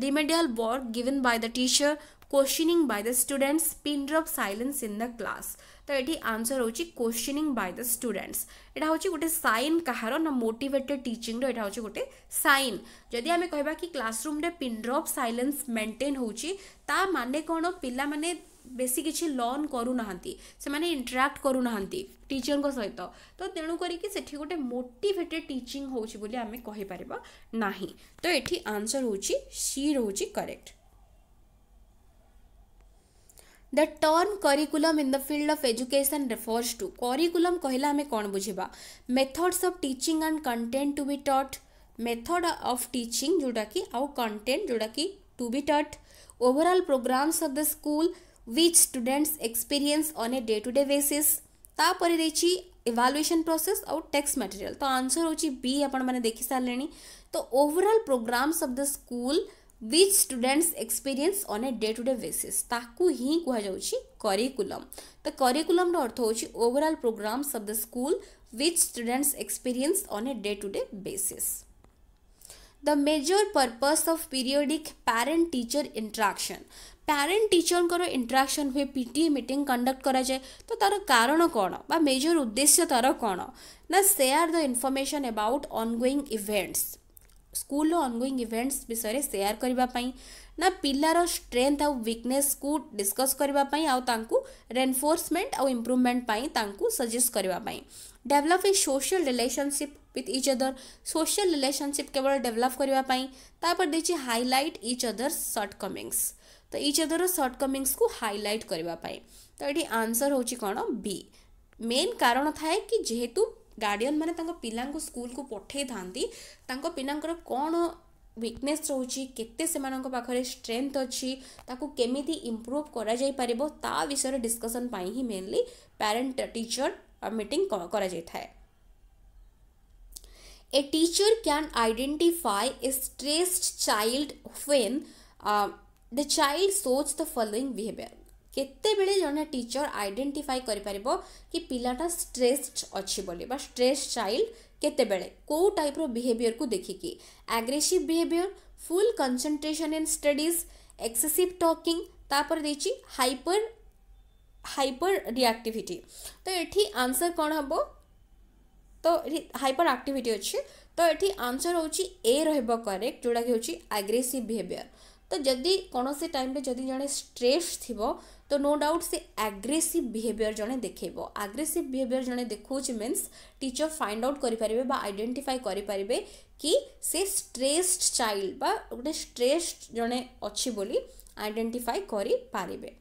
remedial work given by the teacher questioning by the students pin drop silence in the class ତ ଏଠି answer ହେଉଛି କ୍ୱେଶ୍ଚନିଂ ବାଇ ଦ ଷ୍ଟୁଡେଣ୍ଟସ୍ ଏଇଟା ହେଉଛି ଗୋଟେ ସାଇନ୍ କାହାର ନା ମୋଟିଭେଟେଡ୍ ଟିଚିଂର ଏଇଟା ହେଉଛି ଗୋଟେ ସାଇନ୍ ଯଦି ଆମେ କହିବା କି କ୍ଲାସରୁମ୍ରେ ପିନ୍ ଡ୍ରପ୍ ସାଇଲେନ୍ସ ମେଣ୍ଟେନ୍ ହେଉଛି ତା ମାନେ କ'ଣ ପିଲାମାନେ ବେଶୀ କିଛି ଲର୍ନ କରୁନାହାନ୍ତି ସେମାନେ ଇଣ୍ଟରାକ୍ଟ କରୁନାହାନ୍ତି ଟିଚରଙ୍କ ସହିତ ତ ତେଣୁ କରିକି ସେଠି ଗୋଟେ ମୋଟିଭେଟେଡ୍ ଟିଚିଂ ହେଉଛି ବୋଲି ଆମେ କହିପାରିବା ନାହିଁ ତ ଏଠି ଆନ୍ସର ହେଉଛି ସି ରହୁଛି correct the term curriculum in the field of education refers to curriculum କହିଲେ ଆମେ କ'ଣ ବୁଝିବା methods of teaching and content to be taught method of teaching ଯେଉଁଟାକି ଆଉ କଣ୍ଟେଣ୍ଟ ଯେଉଁଟାକି to be taught overall programs of the school which students experience on a day to day basis ତାପରେ ଦେଇଛି evaluation process आउ text material तो answer हूँ B आपण मैंने देखी सारे तो overall programmes of the school which students experience on a day to day basis ତାକୁ ହିଁ କୁହାଯାଉଛି କରିକୁଲମ୍ ତ କରିକୁଲମ୍ର ଅର୍ଥ ହେଉଛି overall programs of the school which students experience on a day-to-day -day basis. The major purpose of periodic parent-teacher interaction. Parent interaction ହୁଏ P T A meeting conduct କରାଯାଏ ତ ତା'ର କାରଣ କ'ଣ ବା ମେଜର ଉଦ୍ଦେଶ୍ୟ ତା'ର କ'ଣ ନା share the information about ongoing events ସ୍କୁଲର ଅନଗୋଇଂ ଇଭେଣ୍ଟସ୍ ବିଷୟରେ ସେୟାର କରିବା ପାଇଁ ନା ପିଲାର ଷ୍ଟ୍ରେଙ୍ଥ ଆଉ ୱିକନେସ୍କୁ ଡିସ୍କସ୍ କରିବା ପାଇଁ ଆଉ ତାଙ୍କୁ ରେନଫୋର୍ସମେଣ୍ଟ ଆଉ ଇମ୍ପ୍ରୁଭମେଣ୍ଟ ପାଇଁ ତାଙ୍କୁ ସଜେଷ୍ଟ କରିବା ପାଇଁ develop a social relationship with each other social relationship କେବଳ ଡେଭଲପ୍ କରିବା ପାଇଁ ତାପରେ ଦେଇଛି ହାଇଲାଇଟ୍ ଇଚ୍ ଅଦର ସର୍ଟକମିଙ୍ଗସ୍ ତ ଇଚ୍ ଅଦର ସର୍ଟକମିଙ୍ଗସ୍କୁ ହାଇଲାଇଟ୍ କରିବା ପାଇଁ ତ ଏଠି ଆନ୍ସର୍ ହେଉଛି କ'ଣ ବି ମେନ୍ କାରଣ ଥାଏ କି ଯେହେତୁ गार्डियन मैंने पिला स्कूल को पठे था पिलांर कौन विकने के केतरे स्ट्रेन्थ अच्छी केमी इम्प्रूव कर विषय डिस्कसन ही मेनली पेरेन्ट टीचर मीटिंग कराए ए टीचर क्या identify a stressed child when the child shows the following behaviour କେତେବେଳେ ଜଣେ ଟିଚର ଆଇଡେଣ୍ଟିଫାଇ କରିପାରିବ କି ପିଲାଟା ଷ୍ଟ୍ରେସ୍ଡ ଅଛି ବୋଲି ବା ଷ୍ଟ୍ରେସ୍ ଚାଇଲ୍ଡ କେତେବେଳେ କେଉଁ ଟାଇପ୍ର ବିହେଭିଅର୍କୁ ଦେଖିକି aggressive behaviour full concentration in studies excessive talking ତାପରେ ଦେଇଛି ହାଇପର୍ ହାଇପର୍ ରିଆକ୍ଟିଭିଟି ତ ଏଠି ଆନ୍ସର୍ କ'ଣ ହେବ ତ ଏଠି ହାଇପର୍ ଆକ୍ଟିଭିଟି ଅଛି ତ ଏଠି ଆନ୍ସର୍ ହେଉଛି ଏ ରହିବ କରେକ୍ଟ ଯେଉଁଟାକି ହେଉଛି ଆଗ୍ରେସିଭ୍ ବିହେଭିଅର୍ ତ ଯଦି କୌଣସି ଟାଇମ୍ରେ ଯଦି ଜଣେ ଷ୍ଟ୍ରେସ୍ ଥିବ ତ ନୋ ଡାଉଟ୍ ସେ ଆଗ୍ରେସିଭ୍ ବିହେଭିଅର୍ ଜଣେ ଦେଖେଇବ ଆଗ୍ରେସିଭ୍ ବିହେଭିଅର୍ ଜଣେ ଦେଖାଉଛି ମିନ୍ସ ଟିଚର୍ ଫାଇଣ୍ଡ ଆଉଟ୍ କରିପାରିବେ ବା ଆଇଡେଣ୍ଟିଫାଇ କରିପାରିବେ କି ସେ ଷ୍ଟ୍ରେସ୍ଡ ଚାଇଲ୍ଡ ବା ଗୋଟେ ଷ୍ଟ୍ରେସ୍ଡ ଜଣେ ଅଛି ବୋଲି ଆଇଡେଣ୍ଟିଫାଇ କରିପାରିବେ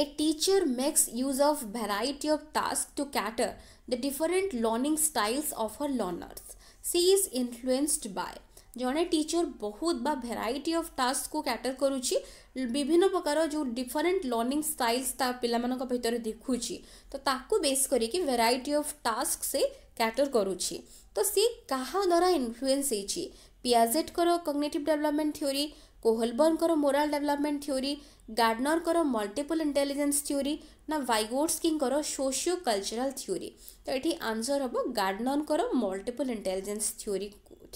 A teacher makes use of variety of tasks to cater the different learning styles of her learners. She is influenced by ଜଣେ ଟିଚର୍ ବହୁତ ବା ଭେରାଇଟି ଅଫ୍ ଟାସ୍କକୁ କ୍ୟାଟର୍ କରୁଛି ବିଭିନ୍ନ ପ୍ରକାର ଯେଉଁ ଡିଫରେଣ୍ଟ ଲର୍ଣ୍ଣିଂ ଷ୍ଟାଇଲ୍ସ ତା ପିଲାମାନଙ୍କ ଭିତରେ ଦେଖୁଛି ତ ତାକୁ ବେସ୍ କରିକି ଭେରାଇଟି ଅଫ୍ ଟାସ୍କ ସେ କ୍ୟାଟର୍ କରୁଛି ତ ସିଏ କାହା ଦ୍ୱାରା ଇନଫ୍ଲୁଏନ୍ସ ହେଇଛି ପିଆଜେଟ୍ଙ୍କର କଗ୍ନେଟିଭ୍ ଡେଭଲପମେଣ୍ଟ ଥିଓରି କୋହଲବର୍ଣ୍ଣଙ୍କର ମୋରାଲ୍ ଡେଭଲପମେଣ୍ଟ ଥିଓରି ଗାର୍ଡ଼ନରଙ୍କର ମଲ୍ଟିପୁଲ୍ ଇଣ୍ଟେଲିଜେନ୍ସ ଥିଓରି ନା ଭାଇଗୋଟ୍ସକିଙ୍କର ସୋସିଓ କଲଚରାଲ୍ ଥିଓରି ତ ଏଠି ଆନ୍ସର୍ ହେବ ଗାର୍ଡ଼ନରଙ୍କର ମଲ୍ଟିପୁଲ୍ ଇଣ୍ଟେଲିଜେନ୍ସ ଥିଓରି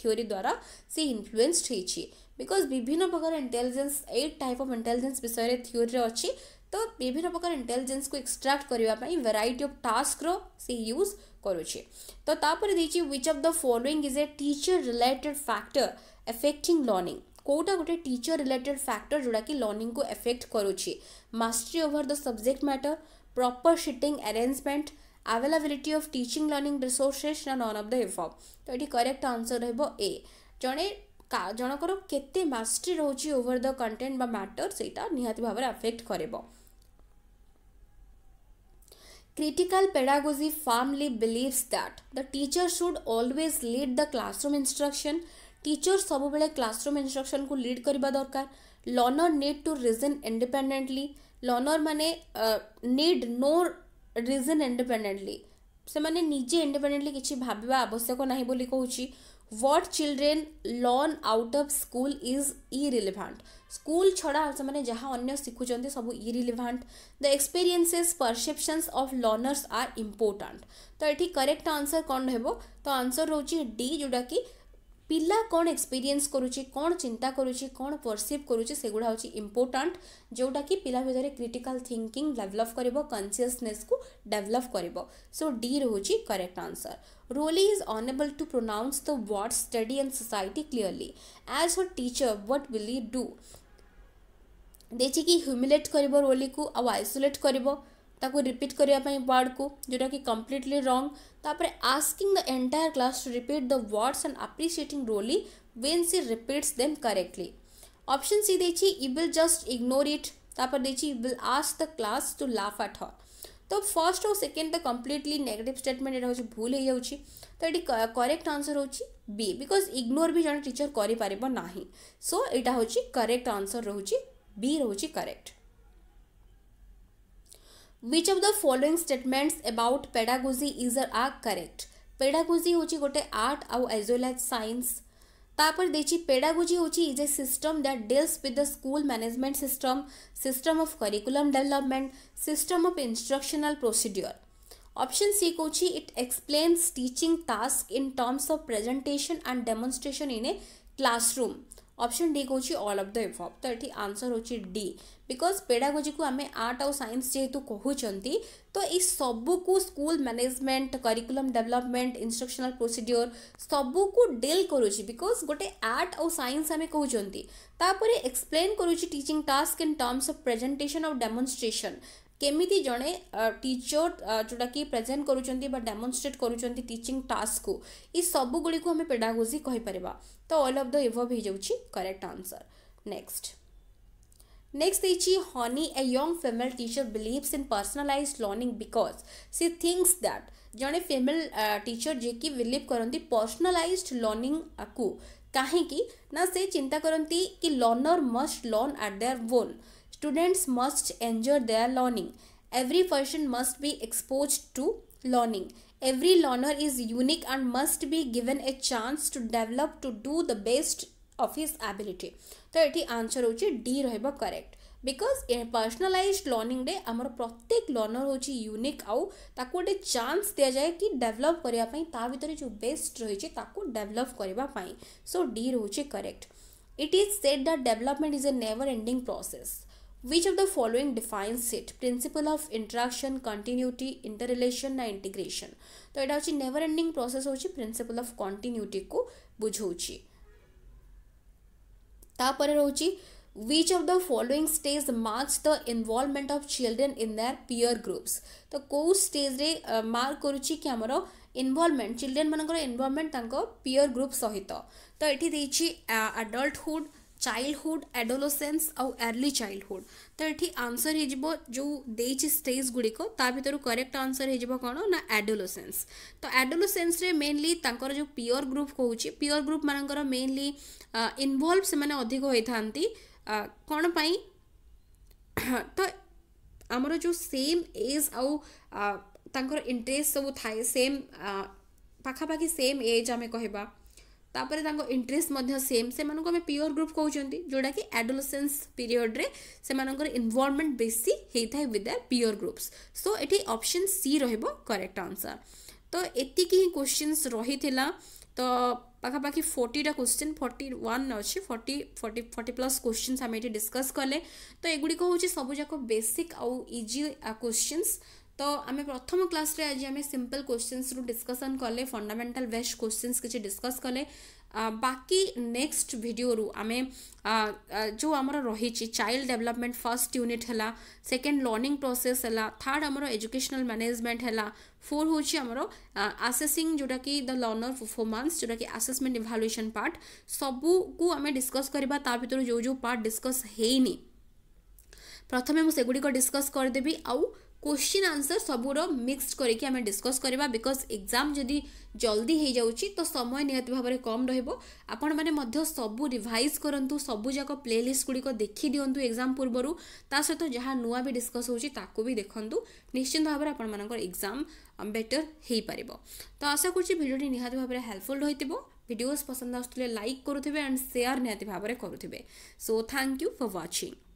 थिरी द्वारा सी इनफ्लुएंस्ड होती बिकज विभिन्न प्रकार intelligence eight type of intelligence विषय में थिरी अच्छी तो विभिन्न प्रकार इंटेलीजेन्स को एक्सट्राक्ट करने वैरायटी अफ टास्क रो यूज करुचे तो तापर देखिए the following is a teacher related factor affecting learning कौटा गोटे टीचर रिलेटेड फैक्टर जोड़ा कि लर्णिंग को एफेक्ट करुच्छे mastery over the subject matter proper sitting arrangement availability of teaching learning resources ନା ନନ୍ ଅଫ୍ ଦ ଏଭବ୍ ତ ଏଠି correct answer ରହିବ ଏ ଜଣେ ଜଣଙ୍କର କେତେ ମାଷ୍ଟ୍ରି ରହୁଛି ଓଭର୍ ଦ କଣ୍ଟେଣ୍ଟ ବା ମ୍ୟାଟର୍ ସେଇଟା ନିହାତି ଭାବରେ ଆଫେକ୍ଟ କରିବ Critical pedagogy firmly believes that the teacher should always lead the classroom instruction. Teacher सबुबले classroom instruction को lead करिबा दरकार Learner need to reason independently. Learner माने need no रिजन इंडिपेंडेंटली से मैंने निजे इंडिपेंडेंटली किसी भाविवा आवश्यक ना बोली कौच what children learn out of school is irrelevant school छड़ा से मैंने जहाँ अन्य शिखुंत सब irrelevant the experiences perceptions of learners are important तो ये करेक्ट आंसर कौन रो तो आंसर रोचे डी जोटा कि पिला कौन एक्सपीरियंस करुच्चे कौन चिंता करुच्चे कौन परसीव करुच्चे से गुड़ा होची इम्पोर्टेंट जोटा कि पिला भितर क्रिटिकल थिंकिंग डेवलप कर कनसीयसनेस को डेवलप कर सो डी रोच correct answer Roli is unable to pronounce the word study and society clearly as a teacher what will you do देखिए ह्यूमिलेट कर रोली को आइसोलेट कर ताको रिपीट करिया पई वर्ड को जोटा कि कंप्लीटली रॉन्ग तापर asking the entire class to repeat the words and appreciating Roli when she repeats them correctly option C देछि you will just ignore it तापर देछि you will ask the class to laugh at her तो first और second the completely negative statement एटा होछि भूल हे जाउछि तो एटी करेक्ट आंसर होछि बी बिकॉज इग्नोर भी जने टीचर करि पारिबो नाही सो एटा होछि करेक्ट आंसर रहूछि बी रहूछि correct which of the following statements about pedagogy is are correct pedagogy ହେଉଛି gote art or as well as science. तापर ଦେଇଛି pedagogy ହେଉଛି is a system that deals with the school management system, system of curriculum development, system of instructional procedure. Option C कोची it explains teaching task in terms of presentation and demonstration in a classroom. Option D କହୁଛି all of the above ତ ଏଠି answer ହେଉଛି D because ପେଡ଼ାଗୋଜିକୁ ଆମେ art ଆଉ science ଯେହେତୁ କହୁଛନ୍ତି ତ ଏଇ ସବୁକୁ school management curriculum development instructional procedure ସବୁକୁ ଡିଲ୍ କରୁଛି ବିକଜ୍ ଗୋଟେ ଆର୍ଟ ଆଉ ସାଇନ୍ସ ଆମେ କହୁଛନ୍ତି ତାପରେ ଏକ୍ସପ୍ଲେନ୍ କରୁଛି teaching task in terms of presentation ଆଉ ଡେମନଷ୍ଟ୍ରେସନ୍ କେମିତି ଜଣେ ଟିଚର ଯେଉଁଟାକି ପ୍ରେଜେଣ୍ଟ କରୁଛନ୍ତି ବା ଡେମନଷ୍ଟ୍ରେଟ୍ କରୁଛନ୍ତି ଟିଚିଂ ଟାସ୍କକୁ ଏ ସବୁଗୁଡ଼ିକୁ ଆମେ ପେଡାଗୋଜି କହିପାରିବା ତ ଅଲ୍ ଅଫ୍ ଦ ଇଭଭ୍ ହେଇଯାଉଛି correct answer next Next is Honey, a young female teacher believes in personalized learning because she thinks that जड़े फेमेल टीचर जी कि बिलिव करती पर्सनालाइज्ड लर्निंग को कहीं ना से चिंता करती कि learner must learn at their own Students must enjoy their learning. Every person must be exposed to learning. Every learner is unique and must be given a chance to develop to do the best of his ability. ତ ଏଠି answer ହେଉଛି D ରହିବ correct because ପର୍ସନାଲାଇଜ୍ ଲର୍ଣ୍ଣିଂରେ ଆମର ପ୍ରତ୍ୟେକ learner ହେଉଛି unique ଆଉ ତାକୁ ଗୋଟେ ଚାନ୍ସ ଦିଆଯାଏ କି ଡେଭଲପ୍ କରିବା ପାଇଁ ତା ଭିତରେ ଯେଉଁ ବେଷ୍ଟ ରହିଛି ତାକୁ ଡେଭଲପ୍ କରିବା ପାଇଁ ସୋ ଡି ରହୁଛି correct is is set the development is a never ending Which of the following defines it? Principle of interaction, continuity, interrelation ना integration. तो यहाँ हूँ नेवर एंडिंग प्रोसेस हूँ प्रिंसिपल अफ कंटिन्यूटी को बुझाऊँ तापर रोचे which of the following stage marks the involvement of children in their peer groups तो कौ स्टेज रे मार्क करुच्ची कि आमर इनवल्वमेंट चिल्ड्रेन मानकर इनवल्वमेंट पियर ग्रुप सहित तो ये आडल्टहुड चाइल्डहुड एडोलोसेंस तो [COUGHS] तो आउ अर्ली चाइल्डहुड तो ये आंसर हो स्टेज गुड़िकर करेक्ट आंसर हो एडोलोसेन्स तो एडोलोसेन्स मेनली जो पियोर ग्रुप कौच पियोर ग्रुप मान मेनली इनवल्व से अधिक होता कौन पाई तो आमर जो सेम एज आउर इंटरेस्ट सब थाए सेम पखापाखि सेम एज आम कह तापर तक इंटरेस्ट मध्य सेम से प्योर ग्रुप कहउछन्ति जोटा कि एडोलेसेंस पीरियड रे से मानकर इन्वॉल्वमेंट बेसी हेथाय with their peer groups so ये ऑप्शन सी रहइबो करेक्ट आंसर तो ये कि क्वेश्चंस रहिथिला तो पाखा पाखी क्वेश्चन टा क्वेश्चन अच्छे अछि 40 40 प्लस क्वेश्चन हम एठी डिस्कस करले तो एगुडी हूँ सब बेसिक आउ इजी क्वेश्चंस ତ ଆମେ ପ୍ରଥମ କ୍ଲାସ୍ରେ ଆଜି ଆମେ ସିମ୍ପଲ୍ କୋଶ୍ଚିନ୍ସରୁ ଡିସ୍କସନ୍ କଲେ ଫଣ୍ଡାମେଣ୍ଟାଲ୍ ବେଷ୍ଟ କୋଶ୍ଚିନ୍ସ କିଛି ଡିସ୍କସ୍ କଲେ ବାକି ନେକ୍ସଟ ଭିଡ଼ିଓରୁ ଆମେ ଯେଉଁ ଆମର ରହିଛି ଚାଇଲ୍ଡ ଡେଭଲପମେଣ୍ଟ ଫାର୍ଷ୍ଟ ୟୁନିଟ୍ ହେଲା ସେକେଣ୍ଡ ଲର୍ଣ୍ଣିଂ ପ୍ରୋସେସ୍ ହେଲା ଥାର୍ଡ଼ ଆମର ଏଜୁକେସନାଲ୍ ମ୍ୟାନେଜମେଣ୍ଟ ହେଲା ଫୋର୍ ହେଉଛି ଆମର ଆସେସିଂ ଯେଉଁଟାକି ଦ ଲର୍ଣ୍ଣର ପରଫର୍ମାନ୍ସ ଯେଉଁଟାକି ଆସେସମେଣ୍ଟ ଇଭାଲୁଏସନ୍ ପାର୍ଟ ସବୁକୁ ଆମେ ଡିସ୍କସ୍ କରିବା ତା ଭିତରୁ ଯେଉଁ ଯେଉଁ ପାର୍ଟ ଡିସ୍କସ୍ ହେଇନି ପ୍ରଥମେ ମୁଁ ସେଗୁଡ଼ିକ ଡିସ୍କସ୍ କରିଦେବି ଆଉ क्वेश्चन आंसर सबूर मिक्सड करके आम डिस्कस करवा बिकज एग्जाम जदि जल्दी हो जाऊँच तो समय निहती भाव में कम रपण मैंने सबू रिभाइज करूँ सबूक प्ले लिस्ट गुड़िक देखी दिंतु एग्जाम पूर्वर ता सहित जहाँ नुआ भी डिस्कस हो भी देखु निश्चिंत भाव में आपर बेटर हो पार तो आशा करीडियोटी निहत भाव में हेल्पफुल रही भिडियो पसंद आसते लाइक करुवे एंड सेयार निहती भाव में करुवे so thank you for watching